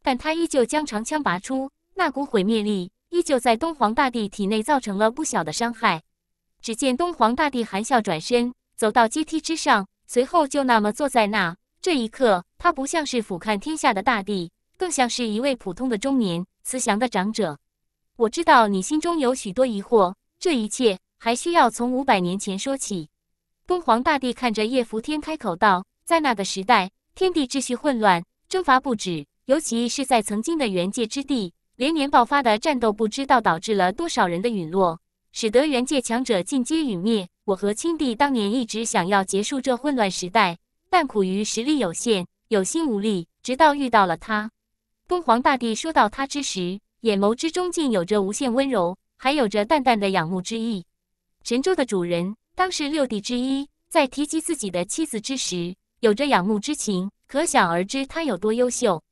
但他依旧将长枪拔出，那股毁灭力依旧在东皇大帝体内造成了不小的伤害。只见东皇大帝含笑转身，走到阶梯之上。随后就那么坐在那。这一刻，他不像是俯瞰天下的大帝，更像是一位普通的中年慈祥的长者。我知道你心中有许多疑惑，这一切还需要从五百年前说起。东皇大帝看着叶福天开口道：“在那个时代，天地秩序混乱，征伐不止，尤其是在曾经的元界之地，连年爆发的战斗不知道导致了多少人的陨落，使得元界强者尽皆陨灭。”我和青帝当年一直想要结束这混乱时代，但苦于实力有限，有心无力。直到遇到了他，东皇大帝说到他之时，眼眸之中竟有着无限温柔，还有着淡淡的仰慕之意。神州的主人，当是六帝之一。在提及自己的妻子之时，有着仰慕之情，可想而知他有多优秀。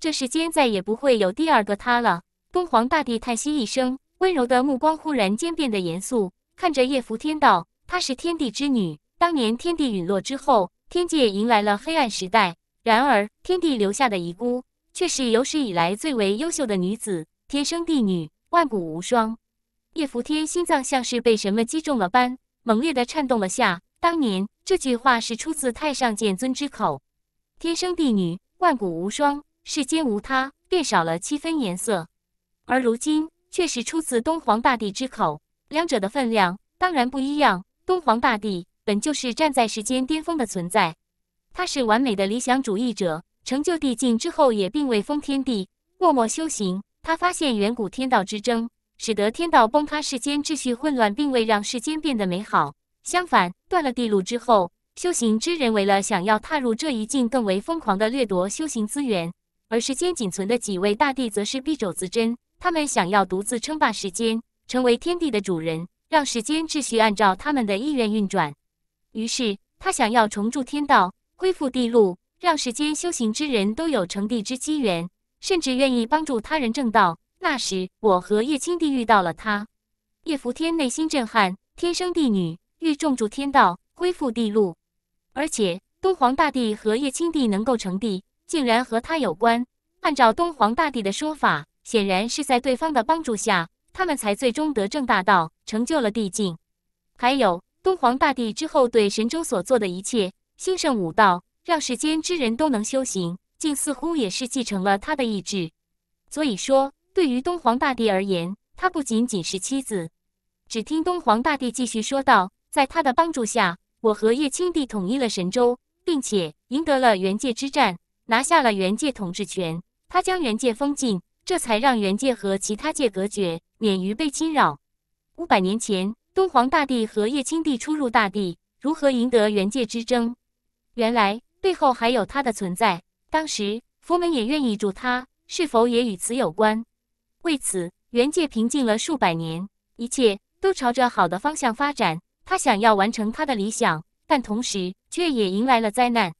这世间再也不会有第二个他了。东皇大帝叹息一声，温柔的目光忽然间变得严肃，看着叶伏天道。她是天地之女。当年天地陨落之后，天界迎来了黑暗时代。然而，天地留下的遗孤却是有史以来最为优秀的女子，天生帝女，万古无双。叶扶天心脏像是被什么击中了般，猛烈地颤动了下。当年这句话是出自太上剑尊之口：“天生帝女，万古无双，世间无她，便少了七分颜色。”而如今却是出自东皇大帝之口，两者的分量当然不一样。东皇大帝本就是站在时间巅峰的存在，他是完美的理想主义者。成就帝境之后，也并未封天地，默默修行。他发现远古天道之争，使得天道崩塌，世间秩序混乱，并未让世间变得美好。相反，断了地路之后，修行之人为了想要踏入这一境，更为疯狂的掠夺修行资源；而世间仅存的几位大帝，则是敝帚自珍，他们想要独自称霸时间，成为天地的主人。让时间秩序按照他们的意愿运转。于是他想要重铸天道，恢复地路，让世间修行之人都有成帝之机缘，甚至愿意帮助他人正道。那时，我和叶青帝遇到了他，叶福天内心震撼。天生帝女欲重铸天道，恢复地路，而且东皇大帝和叶青帝能够成帝，竟然和他有关。按照东皇大帝的说法，显然是在对方的帮助下，他们才最终得正大道。成就了帝境，还有东皇大帝之后对神州所做的一切兴盛武道，让世间之人都能修行。竟似乎也是继承了他的意志。所以说，对于东皇大帝而言，他不仅仅是妻子。只听东皇大帝继续说道：“在他的帮助下，我和叶青帝统一了神州，并且赢得了元界之战，拿下了元界统治权。他将元界封禁，这才让元界和其他界隔绝，免于被侵扰。”五百年前，东皇大帝和叶青帝初入大地，如何赢得元界之争？原来背后还有他的存在。当时佛门也愿意助他，是否也与此有关？为此，元界平静了数百年，一切都朝着好的方向发展。他想要完成他的理想，但同时却也迎来了灾难。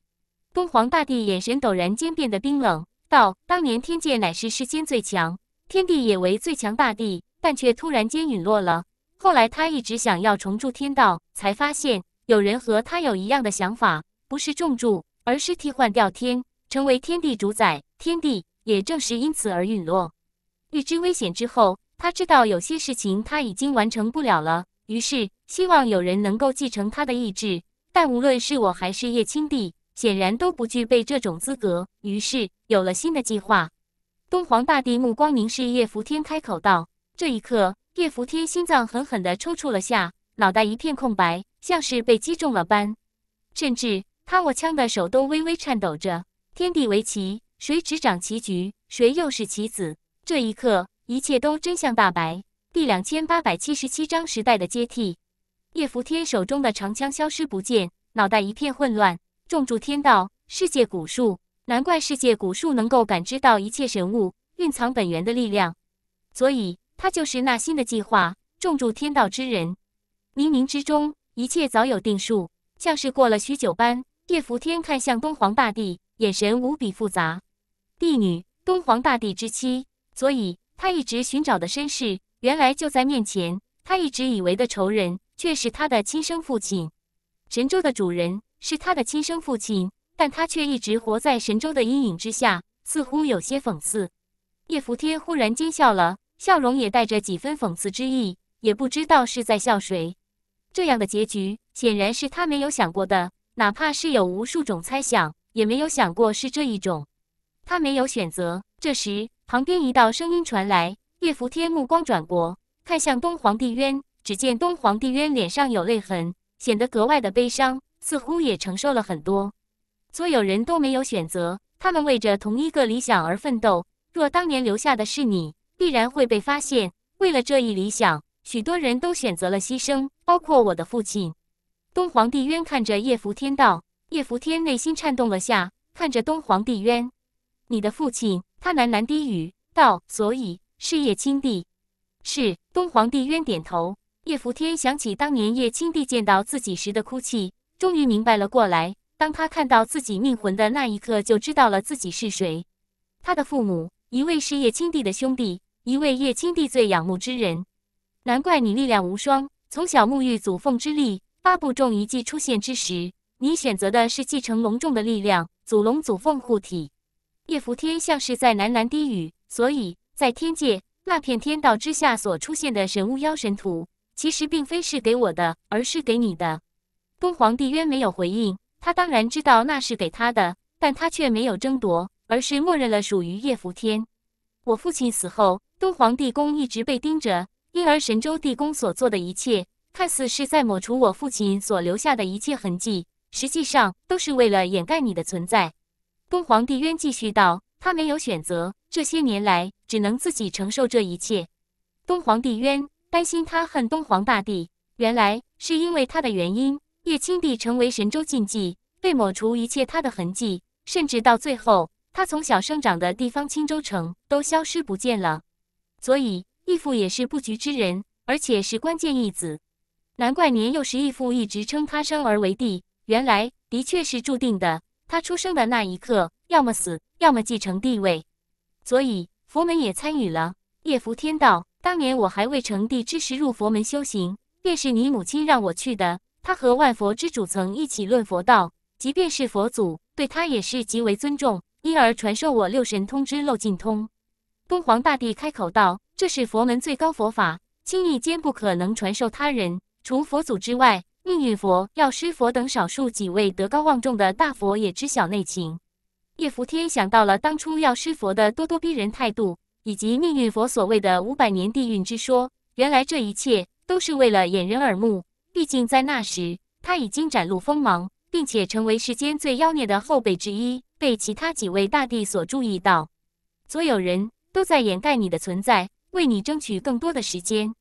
东皇大帝眼神陡然间变得冰冷，道：“当年天界乃是世间最强，天帝也为最强大帝。”但却突然间陨落了。后来他一直想要重铸天道，才发现有人和他有一样的想法，不是重铸，而是替换掉天，成为天地主宰。天地也正是因此而陨落。预知危险之后，他知道有些事情他已经完成不了了，于是希望有人能够继承他的意志。但无论是我还是叶青帝，显然都不具备这种资格。于是有了新的计划。东皇大帝目光凝视叶福天，开口道。这一刻，叶伏天心脏狠狠地抽搐了下，脑袋一片空白，像是被击中了般，甚至他握枪的手都微微颤抖着。天地为棋，谁执掌棋局，谁又是棋子？这一刻，一切都真相大白。第两千八百七十七章时代的接替。叶伏天手中的长枪消失不见，脑袋一片混乱。重铸天道，世界古树，难怪世界古树能够感知到一切神物蕴藏本源的力量，所以。他就是那新的计划，重铸天道之人。冥冥之中，一切早有定数，像是过了许久般。叶扶天看向东皇大帝，眼神无比复杂。帝女，东皇大帝之妻，所以他一直寻找的身世，原来就在面前。他一直以为的仇人，却是他的亲生父亲。神州的主人是他的亲生父亲，但他却一直活在神州的阴影之下，似乎有些讽刺。叶扶天忽然间笑了。笑容也带着几分讽刺之意，也不知道是在笑谁。这样的结局显然是他没有想过的，哪怕是有无数种猜想，也没有想过是这一种。他没有选择。这时，旁边一道声音传来，叶福天目光转过，看向东皇帝渊。只见东皇帝渊脸上有泪痕，显得格外的悲伤，似乎也承受了很多。所有人都没有选择，他们为着同一个理想而奋斗。若当年留下的是你。必然会被发现。为了这一理想，许多人都选择了牺牲，包括我的父亲。东皇帝渊看着叶扶天道：“叶扶天，内心颤动了下，看着东皇帝渊，你的父亲。”他喃喃低语道：“所以是叶青帝。”是东皇帝渊点头。叶扶天想起当年叶青帝见到自己时的哭泣，终于明白了过来。当他看到自己命魂的那一刻，就知道了自己是谁。他的父母，一位是叶青帝的兄弟。一位叶青帝最仰慕之人，难怪你力量无双。从小沐浴祖凤之力，八部众遗迹出现之时，你选择的是继承龙众的力量，祖龙祖凤护体。叶伏天像是在喃喃低语。所以在天界那片天道之下所出现的神物妖神图，其实并非是给我的，而是给你的。东皇帝渊没有回应，他当然知道那是给他的，但他却没有争夺，而是默认了属于叶伏天。我父亲死后。东皇地宫一直被盯着，因而神州地宫所做的一切，看似是在抹除我父亲所留下的一切痕迹，实际上都是为了掩盖你的存在。东皇帝渊继续道：“他没有选择，这些年来只能自己承受这一切。”东皇帝渊担心他恨东皇大帝，原来是因为他的原因，叶青帝成为神州禁忌，被抹除一切他的痕迹，甚至到最后，他从小生长的地方青州城都消失不见了。所以，义父也是布局之人，而且是关键义子。难怪年幼时，义父一直称他生而为帝。原来的确是注定的。他出生的那一刻，要么死，要么继承帝位。所以，佛门也参与了。叶福天道，当年我还未成帝之时，入佛门修行，便是你母亲让我去的。他和万佛之主曾一起论佛道，即便是佛祖，对他也是极为尊重，因而传授我六神通之漏尽通。东皇大帝开口道：“这是佛门最高佛法，轻易间不可能传授他人。除佛祖之外，命运佛、药师佛等少数几位德高望重的大佛也知晓内情。”叶福天想到了当初药师佛的咄咄逼人态度，以及命运佛所谓的五百年地运之说。原来这一切都是为了掩人耳目。毕竟在那时，他已经展露锋芒，并且成为世间最妖孽的后辈之一，被其他几位大帝所注意到。所有人。都在掩盖你的存在，为你争取更多的时间。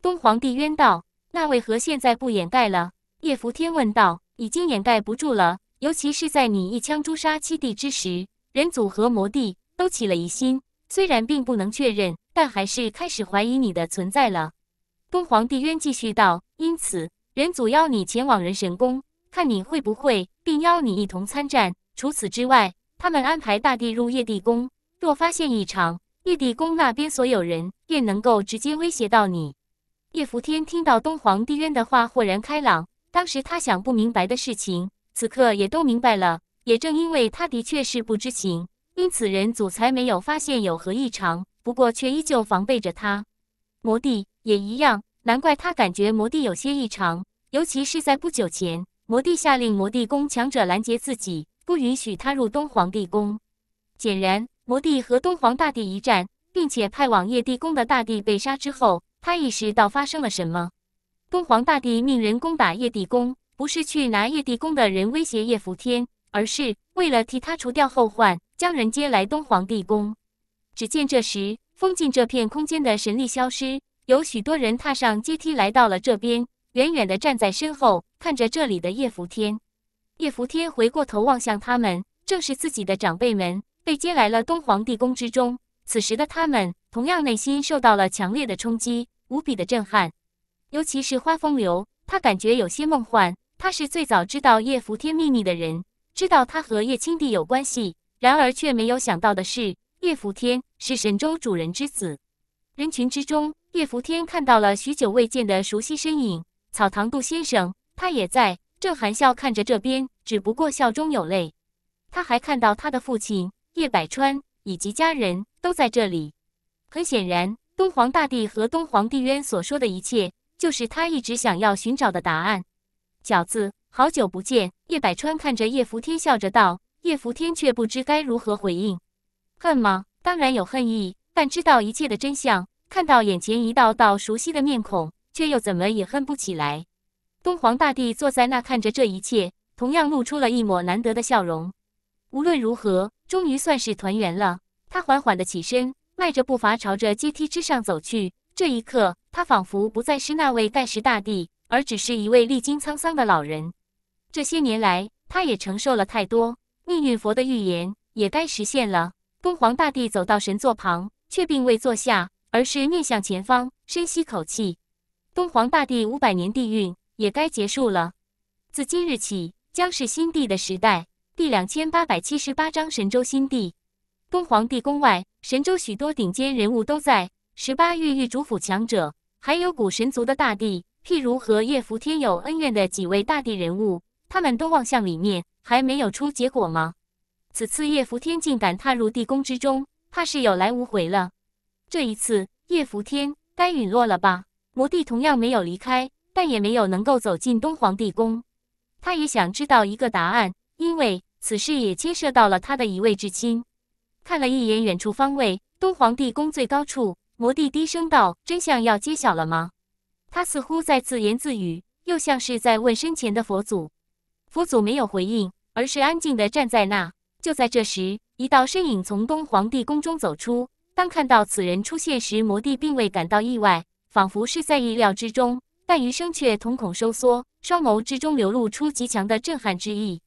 东皇帝渊道：“那为何现在不掩盖了？”叶拂天问道：“已经掩盖不住了，尤其是在你一枪诛杀七帝之时，人祖和魔帝都起了疑心。虽然并不能确认，但还是开始怀疑你的存在了。”东皇帝渊继续道：“因此，人祖邀你前往人神宫，看你会不会，并邀你一同参战。除此之外，他们安排大帝入夜帝宫，若发现异常。”玉帝宫那边所有人便能够直接威胁到你。叶拂天听到东皇帝渊的话，豁然开朗。当时他想不明白的事情，此刻也都明白了。也正因为他的确是不知情，因此人祖才没有发现有何异常。不过却依旧防备着他。魔帝也一样，难怪他感觉魔帝有些异常，尤其是在不久前，魔帝下令魔帝宫强者拦截自己，不允许他入东皇帝宫。显然。魔帝和东皇大帝一战，并且派往夜帝宫的大帝被杀之后，他意识到发生了什么。东皇大帝命人攻打夜帝宫，不是去拿夜帝宫的人威胁叶福天，而是为了替他除掉后患，将人接来东皇帝宫。只见这时封禁这片空间的神力消失，有许多人踏上阶梯来到了这边，远远地站在身后看着这里的叶福天。叶福天回过头望向他们，正是自己的长辈们。被接来了东皇帝宫之中，此时的他们同样内心受到了强烈的冲击，无比的震撼。尤其是花风流，他感觉有些梦幻。他是最早知道叶福天秘密的人，知道他和叶青帝有关系，然而却没有想到的是，叶福天是神州主人之子。人群之中，叶福天看到了许久未见的熟悉身影——草堂杜先生，他也在，正含笑看着这边，只不过笑中有泪。他还看到他的父亲。叶百川以及家人都在这里。很显然，东皇大帝和东皇帝渊所说的一切，就是他一直想要寻找的答案。饺子，好久不见！叶百川看着叶伏天，笑着道。叶伏天却不知该如何回应。恨吗？当然有恨意，但知道一切的真相，看到眼前一道道熟悉的面孔，却又怎么也恨不起来。东皇大帝坐在那，看着这一切，同样露出了一抹难得的笑容。无论如何，终于算是团圆了。他缓缓的起身，迈着步伐朝着阶梯之上走去。这一刻，他仿佛不再是那位盖世大帝，而只是一位历经沧桑的老人。这些年来，他也承受了太多。命运佛的预言也该实现了。东皇大帝走到神座旁，却并未坐下，而是面向前方，深吸口气。东皇大帝五百年帝运也该结束了，自今日起，将是新帝的时代。第两千八百七十八章神州新帝。东皇帝宫外，神州许多顶尖人物都在。十八域域主府强者，还有古神族的大地，譬如和叶伏天有恩怨的几位大地人物，他们都望向里面，还没有出结果吗？此次叶扶天竟敢踏入地宫之中，怕是有来无回了。这一次，叶扶天该陨落了吧？魔帝同样没有离开，但也没有能够走进东皇地宫。他也想知道一个答案。因为此事也牵涉到了他的一位至亲，看了一眼远处方位，东皇帝宫最高处，魔帝低声道：“真相要揭晓了吗？”他似乎在自言自语，又像是在问身前的佛祖。佛祖没有回应，而是安静地站在那。就在这时，一道身影从东皇帝宫中走出。当看到此人出现时，魔帝并未感到意外，仿佛是在意料之中。但余生却瞳孔收缩，双眸之中流露出极强的震撼之意。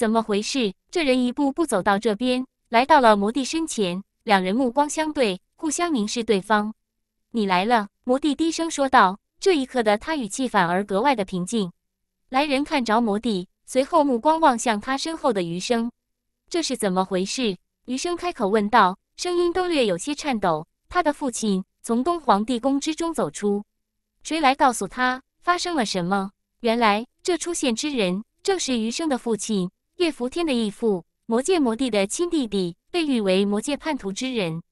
怎么回事？这人一步步走到这边，来到了魔帝身前，两人目光相对，互相凝视对方。你来了，魔帝低声说道。这一刻的他语气反而格外的平静。来人看着魔帝，随后目光望向他身后的余生。这是怎么回事？余生开口问道，声音都略有些颤抖。他的父亲从东皇地宫之中走出，谁来告诉他发生了什么？原来这出现之人正是余生的父亲。叶福天的义父，魔界魔帝的亲弟弟，被誉为魔界叛徒之人。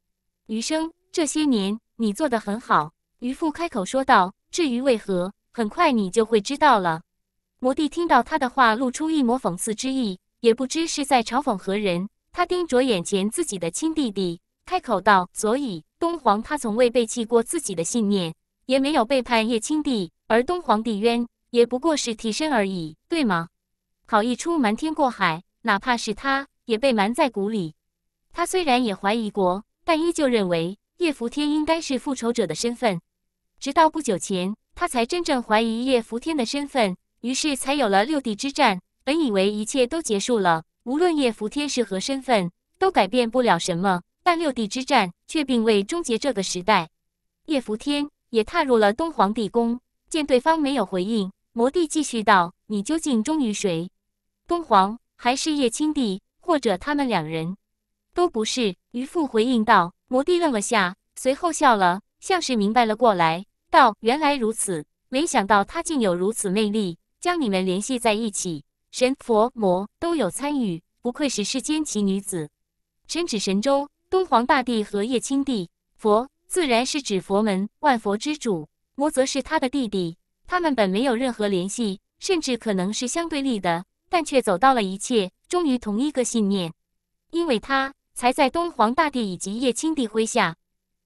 余生这些年，你做得很好。”渔父开口说道，“至于为何，很快你就会知道了。”魔帝听到他的话，露出一抹讽刺之意，也不知是在嘲讽何人。他盯着眼前自己的亲弟弟，开口道：“所以东皇他从未背弃过自己的信念，也没有背叛叶青帝，而东皇帝渊也不过是替身而已，对吗？”好一出瞒天过海，哪怕是他也被瞒在鼓里。他虽然也怀疑过，但依旧认为叶扶天应该是复仇者的身份。直到不久前，他才真正怀疑叶扶天的身份，于是才有了六帝之战。本以为一切都结束了，无论叶扶天是何身份，都改变不了什么。但六帝之战却并未终结这个时代。叶扶天也踏入了东皇帝宫，见对方没有回应，魔帝继续道：“你究竟忠于谁？”东皇还是叶青帝，或者他们两人都不是。渔父回应道：“魔帝愣了下，随后笑了，像是明白了过来，道：原来如此，没想到他竟有如此魅力，将你们联系在一起。神、佛、魔都有参与，不愧是世间奇女子。神指神州东皇大帝和叶青帝，佛自然是指佛门万佛之主，魔则是他的弟弟。他们本没有任何联系，甚至可能是相对立的。”但却走到了一切忠于同一个信念，因为他才在东皇大帝以及叶青帝麾下。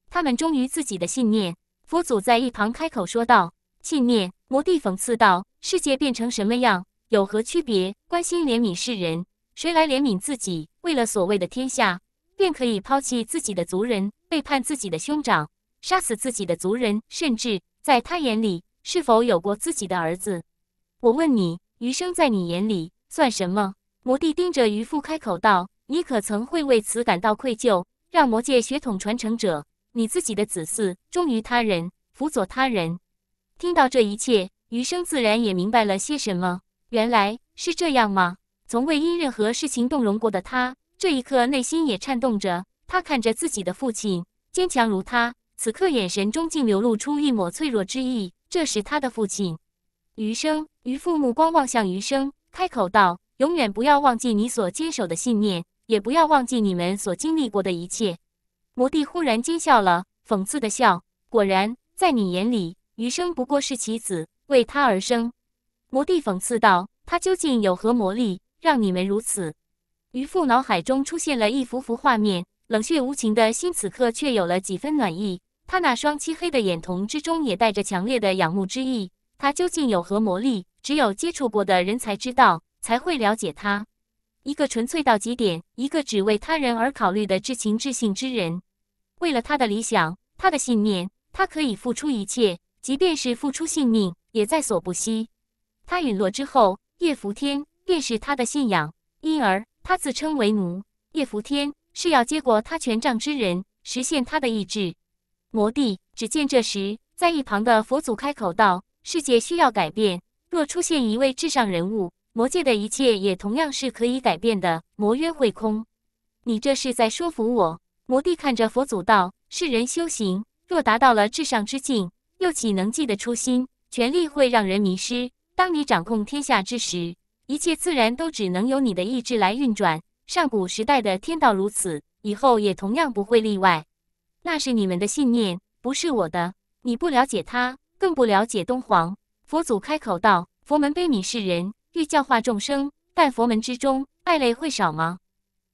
他们忠于自己的信念。佛祖在一旁开口说道：“信念。”魔帝讽刺道：“世界变成什么样，有何区别？关心怜悯世人，谁来怜悯自己？为了所谓的天下，便可以抛弃自己的族人，背叛自己的兄长，杀死自己的族人，甚至在他眼里，是否有过自己的儿子？我问你。”余生在你眼里算什么？魔帝盯着渔夫开口道：“你可曾会为此感到愧疚？让魔界血统传承者，你自己的子嗣忠于他人，辅佐他人？”听到这一切，余生自然也明白了些什么。原来是这样吗？从未因任何事情动容过的他，这一刻内心也颤动着。他看着自己的父亲，坚强如他，此刻眼神中竟流露出一抹脆弱之意。这是他的父亲。余生，渔父目光望向余生，开口道：“永远不要忘记你所坚守的信念，也不要忘记你们所经历过的一切。”魔帝忽然惊笑了，讽刺的笑：“果然，在你眼里，余生不过是棋子，为他而生。”魔帝讽刺道：“他究竟有何魔力，让你们如此？”渔父脑海中出现了一幅幅画面，冷血无情的心此刻却有了几分暖意，他那双漆黑的眼瞳之中也带着强烈的仰慕之意。他究竟有何魔力？只有接触过的人才知道，才会了解他。一个纯粹到极点，一个只为他人而考虑的至情至性之人，为了他的理想，他的信念，他可以付出一切，即便是付出性命也在所不惜。他陨落之后，叶拂天便是他的信仰，因而他自称为奴。叶拂天是要接过他权杖之人，实现他的意志。魔帝只见这时，在一旁的佛祖开口道。世界需要改变。若出现一位至上人物，魔界的一切也同样是可以改变的。魔约会空，你这是在说服我。魔帝看着佛祖道：“世人修行，若达到了至上之境，又岂能记得初心？权力会让人迷失。当你掌控天下之时，一切自然都只能由你的意志来运转。上古时代的天道如此，以后也同样不会例外。那是你们的信念，不是我的。你不了解他。”更不了解东皇佛祖开口道：“佛门悲悯世人，欲教化众生，但佛门之中爱类会少吗？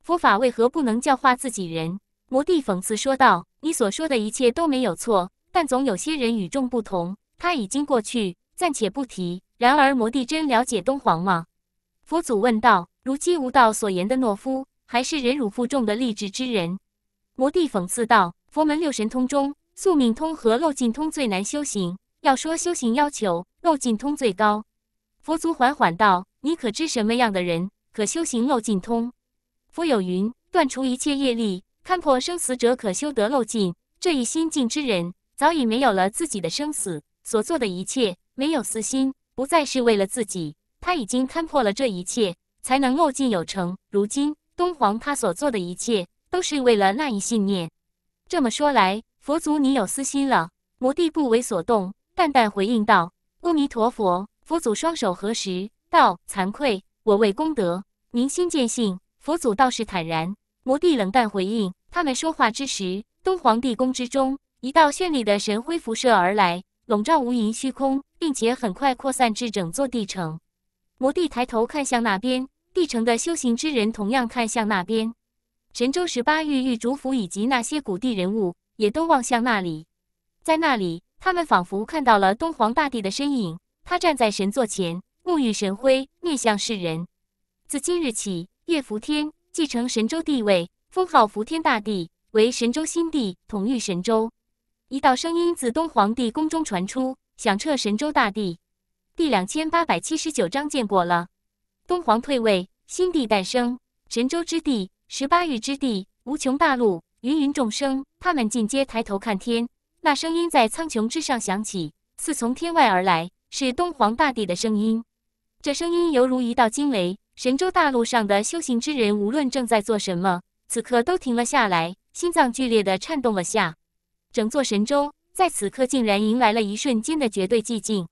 佛法为何不能教化自己人？”魔帝讽刺说道：“你所说的一切都没有错，但总有些人与众不同。他已经过去，暂且不提。然而，魔帝真了解东皇吗？”佛祖问道：“如姬无道所言的懦夫，还是忍辱负重的励志之人？”魔帝讽刺道：“佛门六神通中，宿命通和漏尽通最难修行。”要说修行要求漏尽通最高，佛祖缓缓道：“你可知什么样的人可修行漏尽通？佛有云：断除一切业力，看破生死者可修得漏尽。这一心境之人，早已没有了自己的生死，所做的一切没有私心，不再是为了自己。他已经看破了这一切，才能漏尽有成。如今东皇他所做的一切，都是为了那一信念。这么说来，佛祖你有私心了。”魔帝不为所动。淡淡回应道：“阿弥陀佛。”佛祖双手合十道：“惭愧，我为功德，明心见性。”佛祖倒是坦然。魔帝冷淡回应。他们说话之时，东皇帝宫之中一道绚丽的神辉辐射而来，笼罩无垠虚空，并且很快扩散至整座地城。魔帝抬头看向那边，地城的修行之人同样看向那边，神州十八域玉主府以及那些古地人物也都望向那里，在那里。他们仿佛看到了东皇大帝的身影，他站在神座前，沐浴神辉，面向世人。自今日起，叶伏天继承神州地位，封号伏天大帝，为神州新帝，统御神州。一道声音自东皇帝宫中传出，响彻神州大地。第两千八百七十九章，见过了，东皇退位，新帝诞生，神州之地，十八域之地，无穷大陆，芸芸众生，他们尽皆抬头看天。那声音在苍穹之上响起，似从天外而来，是东皇大帝的声音。这声音犹如一道惊雷，神州大陆上的修行之人无论正在做什么，此刻都停了下来，心脏剧烈的颤动了下。整座神州在此刻竟然迎来了一瞬间的绝对寂静，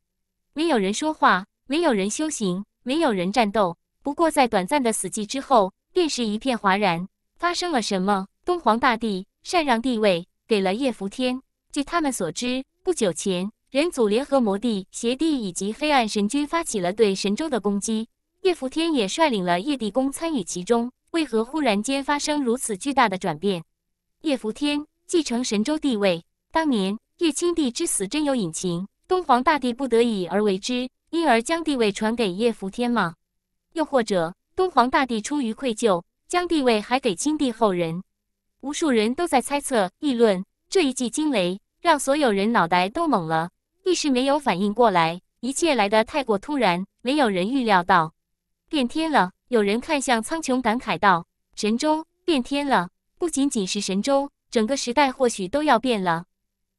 没有人说话，没有人修行，没有人战斗。不过在短暂的死寂之后，便是一片哗然。发生了什么？东皇大帝禅让帝位给了叶伏天。据他们所知，不久前人族联合魔帝、邪帝以及黑暗神君发起了对神州的攻击。叶伏天也率领了叶帝宫参与其中。为何忽然间发生如此巨大的转变？叶伏天继承神州地位，当年叶青帝之死真有隐情，东皇大帝不得已而为之，因而将地位传给叶伏天吗？又或者东皇大帝出于愧疚，将地位还给青帝后人？无数人都在猜测议论这一记惊雷。让所有人脑袋都懵了，一时没有反应过来。一切来得太过突然，没有人预料到，变天了。有人看向苍穹，感慨道：“神州变天了，不仅仅是神州，整个时代或许都要变了。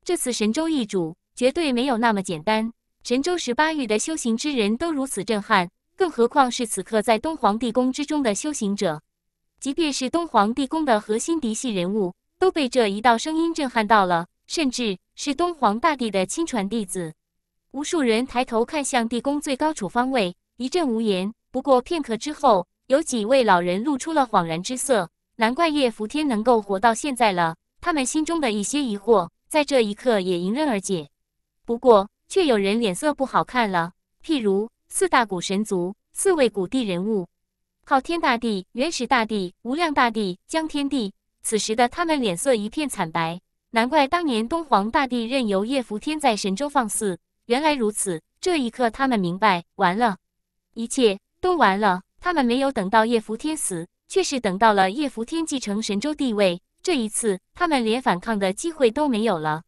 这次神州易主，绝对没有那么简单。”神州十八域的修行之人都如此震撼，更何况是此刻在东皇地宫之中的修行者。即便是东皇地宫的核心嫡系人物，都被这一道声音震撼到了。甚至是东皇大帝的亲传弟子，无数人抬头看向地宫最高处方位，一阵无言。不过片刻之后，有几位老人露出了恍然之色。难怪叶伏天能够活到现在了，他们心中的一些疑惑在这一刻也迎刃而解。不过，却有人脸色不好看了，譬如四大古神族四位古帝人物，昊天大帝、原始大帝、无量大帝、江天帝，此时的他们脸色一片惨白。难怪当年东皇大帝任由叶伏天在神州放肆，原来如此。这一刻，他们明白，完了，一切都完了。他们没有等到叶伏天死，却是等到了叶伏天继承神州地位。这一次，他们连反抗的机会都没有了。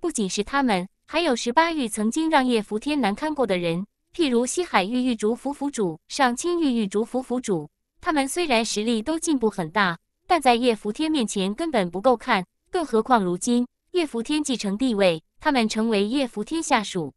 不仅是他们，还有十八域曾经让叶伏天难堪过的人，譬如西海域玉竹府府主、上清域玉竹府府主。他们虽然实力都进步很大，但在叶伏天面前根本不够看。更何况如今叶伏天继承帝位，他们成为叶伏天下属，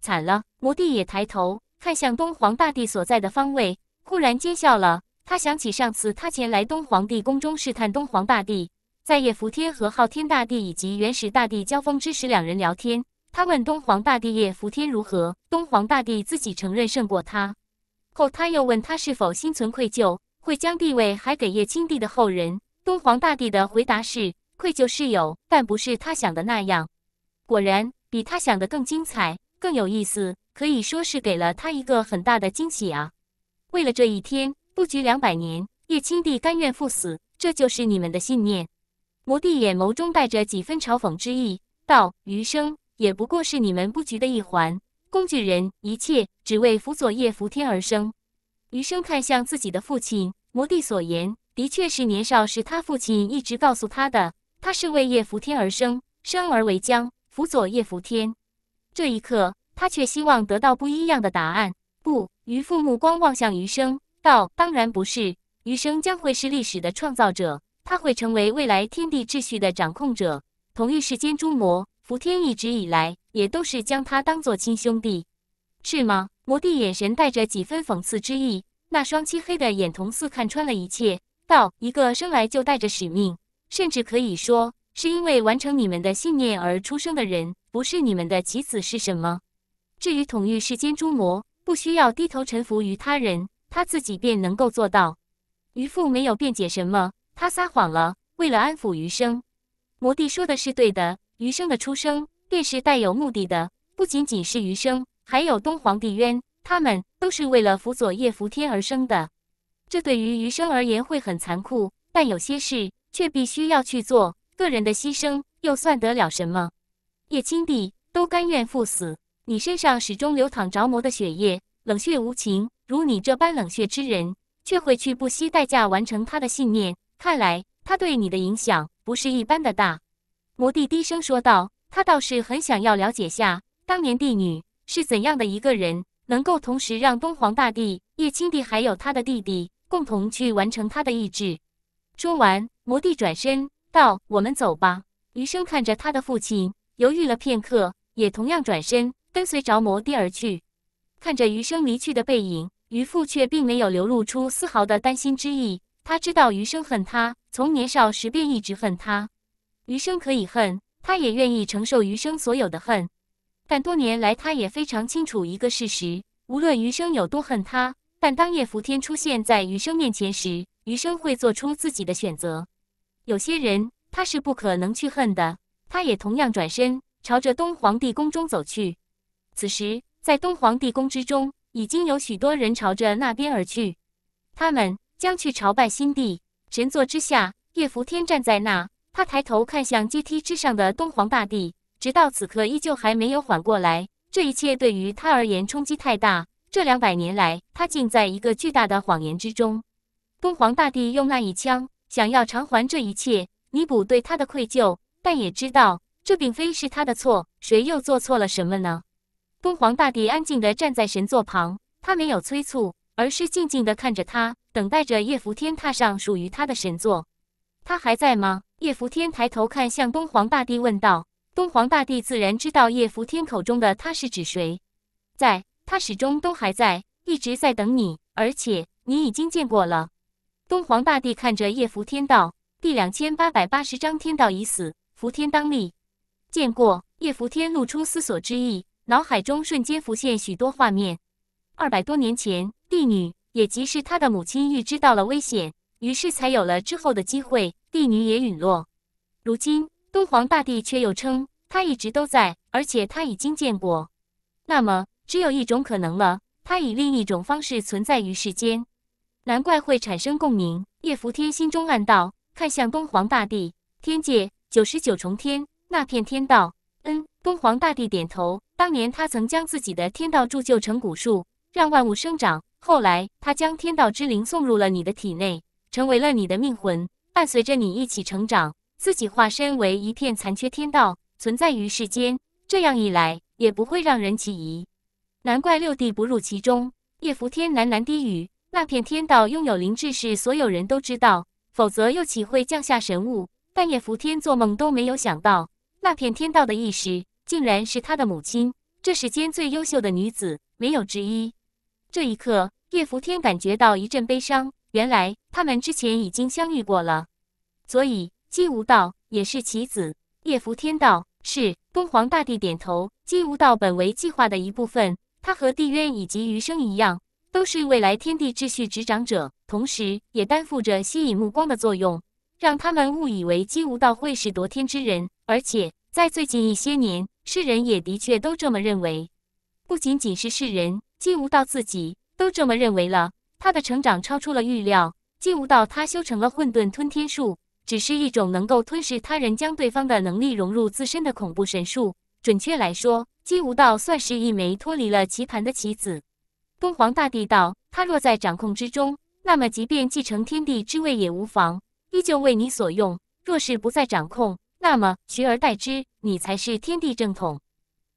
惨了！魔帝也抬头看向东皇大帝所在的方位，忽然奸笑了。他想起上次他前来东皇帝宫中试探东皇大帝，在叶伏天和昊天大帝以及元始大帝交锋之时，两人聊天。他问东皇大帝叶伏天如何，东皇大帝自己承认胜过他。后他又问他是否心存愧疚，会将帝位还给叶青帝的后人。东皇大帝的回答是。愧疚是有，但不是他想的那样。果然比他想的更精彩，更有意思，可以说是给了他一个很大的惊喜啊！为了这一天，布局两百年，叶青帝甘愿赴死，这就是你们的信念。魔帝眼眸中带着几分嘲讽之意，道：“余生也不过是你们布局的一环，工具人，一切只为辅佐叶扶天而生。”余生看向自己的父亲，魔帝所言的确是年少，时他父亲一直告诉他的。他是为叶拂天而生，生而为将，辅佐叶拂天。这一刻，他却希望得到不一样的答案。不，渔父目光望向余生，道：“当然不是，余生将会是历史的创造者，他会成为未来天地秩序的掌控者。”同一时间，诸魔拂天一直以来也都是将他当做亲兄弟，是吗？魔帝眼神带着几分讽刺之意，那双漆黑的眼瞳似看穿了一切，道：“一个生来就带着使命。”甚至可以说，是因为完成你们的信念而出生的人，不是你们的棋子是什么？至于统御世间诸魔，不需要低头臣服于他人，他自己便能够做到。渔父没有辩解什么，他撒谎了。为了安抚余生，魔帝说的是对的。余生的出生便是带有目的的，不仅仅是余生，还有东皇帝渊，他们都是为了辅佐叶伏天而生的。这对于余生而言会很残酷，但有些事。却必须要去做，个人的牺牲又算得了什么？叶青帝都甘愿赴死，你身上始终流淌着魔的血液，冷血无情。如你这般冷血之人，却会去不惜代价完成他的信念。看来他对你的影响不是一般的大。魔帝低声说道：“他倒是很想要了解下当年帝女是怎样的一个人，能够同时让东皇大帝、叶青帝还有他的弟弟共同去完成他的意志。”说完，魔帝转身道：“我们走吧。”余生看着他的父亲，犹豫了片刻，也同样转身跟随着魔帝而去。看着余生离去的背影，余父却并没有流露出丝毫的担心之意。他知道余生恨他，从年少时便一直恨他。余生可以恨，他也愿意承受余生所有的恨。但多年来，他也非常清楚一个事实：无论余生有多恨他，但当叶福天出现在余生面前时，余生会做出自己的选择。有些人，他是不可能去恨的。他也同样转身，朝着东皇帝宫中走去。此时，在东皇帝宫之中，已经有许多人朝着那边而去。他们将去朝拜新帝神座之下。叶福天站在那，他抬头看向阶梯之上的东皇大帝，直到此刻依旧还没有缓过来。这一切对于他而言冲击太大。这两百年来，他竟在一个巨大的谎言之中。东皇大帝用那一枪，想要偿还这一切，弥补对他的愧疚，但也知道这并非是他的错，谁又做错了什么呢？东皇大帝安静地站在神座旁，他没有催促，而是静静地看着他，等待着叶福天踏上属于他的神座。他还在吗？叶福天抬头看向东皇大帝问道。东皇大帝自然知道叶福天口中的他是指谁，在他始终都还在，一直在等你，而且你已经见过了。东皇大帝看着叶伏天道：“第两千八百八十章，天道已死，伏天当立。”见过叶伏天露出思索之意，脑海中瞬间浮现许多画面。二百多年前，帝女也即是他的母亲预知到了危险，于是才有了之后的机会。帝女也陨落。如今，东皇大帝却又称他一直都在，而且他已经见过。那么，只有一种可能了：他以另一种方式存在于世间。难怪会产生共鸣，叶伏天心中暗道，看向东皇大帝。天界九十九重天那片天道，嗯，东皇大帝点头。当年他曾将自己的天道铸就成古树，让万物生长。后来他将天道之灵送入了你的体内，成为了你的命魂，伴随着你一起成长，自己化身为一片残缺天道，存在于世间。这样一来也不会让人起疑。难怪六帝不入其中。叶伏天喃喃低语。那片天道拥有灵智是所有人都知道，否则又岂会降下神物？但叶伏天做梦都没有想到，那片天道的意识竟然是他的母亲，这世间最优秀的女子，没有之一。这一刻，叶伏天感觉到一阵悲伤。原来他们之前已经相遇过了，所以姬无道也是棋子。叶伏天道是，东皇大帝点头。姬无道本为计划的一部分，他和帝渊以及余生一样。都是未来天地秩序执掌者，同时也担负着吸引目光的作用，让他们误以为姬无道会是夺天之人。而且在最近一些年，世人也的确都这么认为。不仅仅是世人，姬无道自己都这么认为了。他的成长超出了预料。姬无道他修成了混沌吞天术，只是一种能够吞噬他人、将对方的能力融入自身的恐怖神术。准确来说，姬无道算是一枚脱离了棋盘的棋子。东皇大帝道：“他若在掌控之中，那么即便继承天地之位也无妨，依旧为你所用；若是不在掌控，那么取而代之，你才是天地正统。”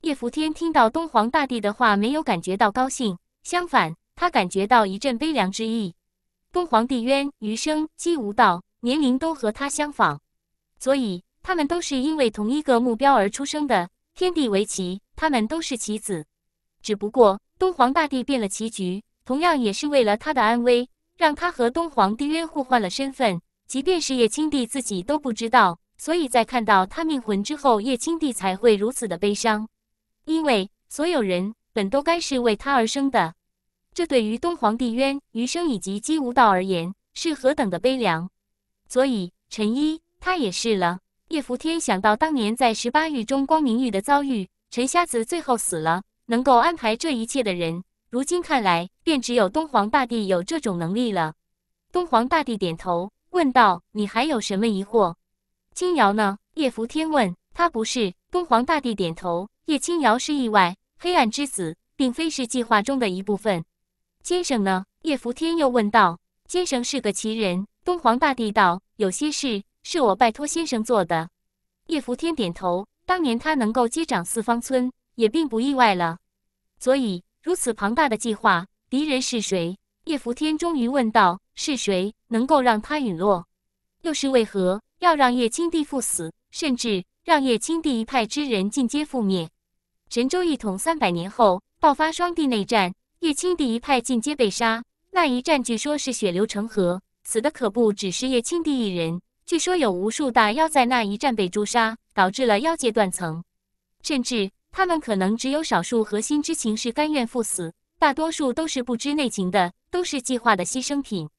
叶拂天听到东皇大帝的话，没有感觉到高兴，相反，他感觉到一阵悲凉之意。东皇帝渊、余生、姬无道，年龄都和他相仿，所以他们都是因为同一个目标而出生的。天地为棋，他们都是棋子，只不过……东皇大帝变了棋局，同样也是为了他的安危，让他和东皇帝渊互换了身份。即便是叶青帝自己都不知道，所以在看到他命魂之后，叶青帝才会如此的悲伤。因为所有人本都该是为他而生的，这对于东皇帝渊余生以及姬无道而言是何等的悲凉。所以陈一他也是了。叶福天想到当年在十八狱中光明域的遭遇，陈瞎子最后死了。能够安排这一切的人，如今看来便只有东皇大帝有这种能力了。东皇大帝点头问道：“你还有什么疑惑？”“青瑶呢？”叶扶天问。“他不是。”东皇大帝点头。“叶青瑶是意外，黑暗之子，并非是计划中的一部分。”“先生呢？”叶扶天又问道。“先生是个奇人。”东皇大帝道。“有些事是我拜托先生做的。”叶扶天点头。“当年他能够接掌四方村。”也并不意外了，所以如此庞大的计划，敌人是谁？叶福天终于问道：“是谁能够让他陨落？又是为何要让叶青帝赴死，甚至让叶青帝一派之人尽皆覆灭？神州一统三百年后爆发双帝内战，叶青帝一派尽皆被杀。那一战据说是血流成河，死的可不只是叶青帝一人，据说有无数大妖在那一战被诛杀，导致了妖界断层，甚至。”他们可能只有少数核心知情是甘愿赴死，大多数都是不知内情的，都是计划的牺牲品。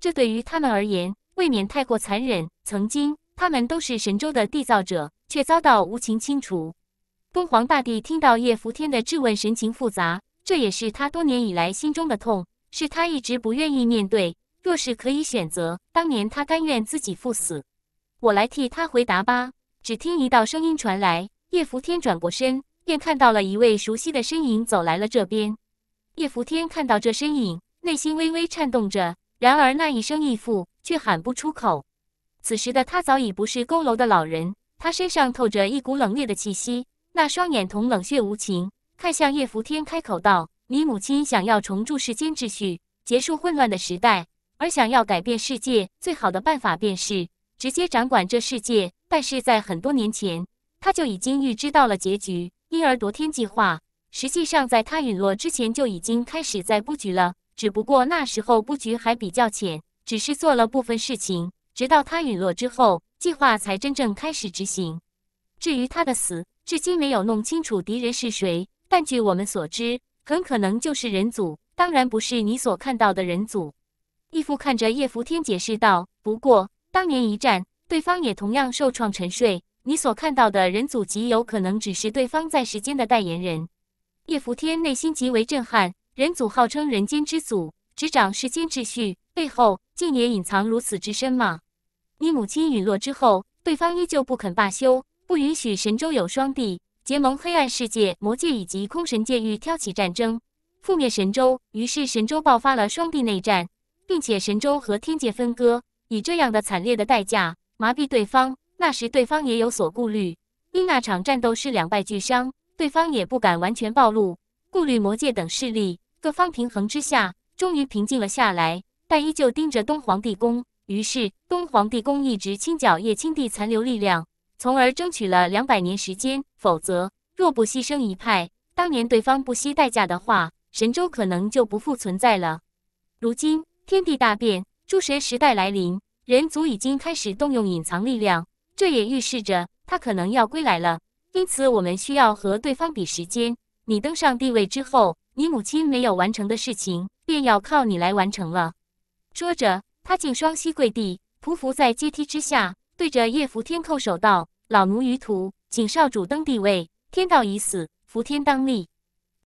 这对于他们而言，未免太过残忍。曾经，他们都是神州的缔造者，却遭到无情清除。东皇大帝听到叶福天的质问，神情复杂。这也是他多年以来心中的痛，是他一直不愿意面对。若是可以选择，当年他甘愿自己赴死。我来替他回答吧。只听一道声音传来，叶福天转过身。便看到了一位熟悉的身影走来了这边，叶福天看到这身影，内心微微颤动着。然而那一声义父却喊不出口。此时的他早已不是佝偻的老人，他身上透着一股冷冽的气息，那双眼瞳冷血无情，看向叶福天，开口道：“你母亲想要重铸世间秩序，结束混乱的时代，而想要改变世界，最好的办法便是直接掌管这世界。但是在很多年前，他就已经预知到了结局。”婴儿夺天计划实际上在他陨落之前就已经开始在布局了，只不过那时候布局还比较浅，只是做了部分事情。直到他陨落之后，计划才真正开始执行。至于他的死，至今没有弄清楚敌人是谁，但据我们所知，很可能就是人族。当然，不是你所看到的人族。义父看着叶福天解释道：“不过当年一战，对方也同样受创沉睡。”你所看到的人祖极有可能只是对方在时间的代言人。叶伏天内心极为震撼，人祖号称人间之祖，执掌时间秩序，背后竟也隐藏如此之深吗？你母亲陨落之后，对方依旧不肯罢休，不允许神州有双帝结盟，黑暗世界、魔界以及空神界域挑起战争，覆灭神州。于是神州爆发了双帝内战，并且神州和天界分割，以这样的惨烈的代价麻痹对方。那时对方也有所顾虑，因那场战斗是两败俱伤，对方也不敢完全暴露，顾虑魔界等势力，各方平衡之下，终于平静了下来，但依旧盯着东皇帝宫。于是东皇帝宫一直清剿叶青帝残留力量，从而争取了两百年时间。否则，若不牺牲一派，当年对方不惜代价的话，神州可能就不复存在了。如今天地大变，诸神时代来临，人族已经开始动用隐藏力量。这也预示着他可能要归来了，因此我们需要和对方比时间。你登上帝位之后，你母亲没有完成的事情，便要靠你来完成了。说着，他竟双膝跪地，匍匐在阶梯之下，对着叶福天叩首道：“老奴于途，请少主登帝位。天道已死，福天当立。”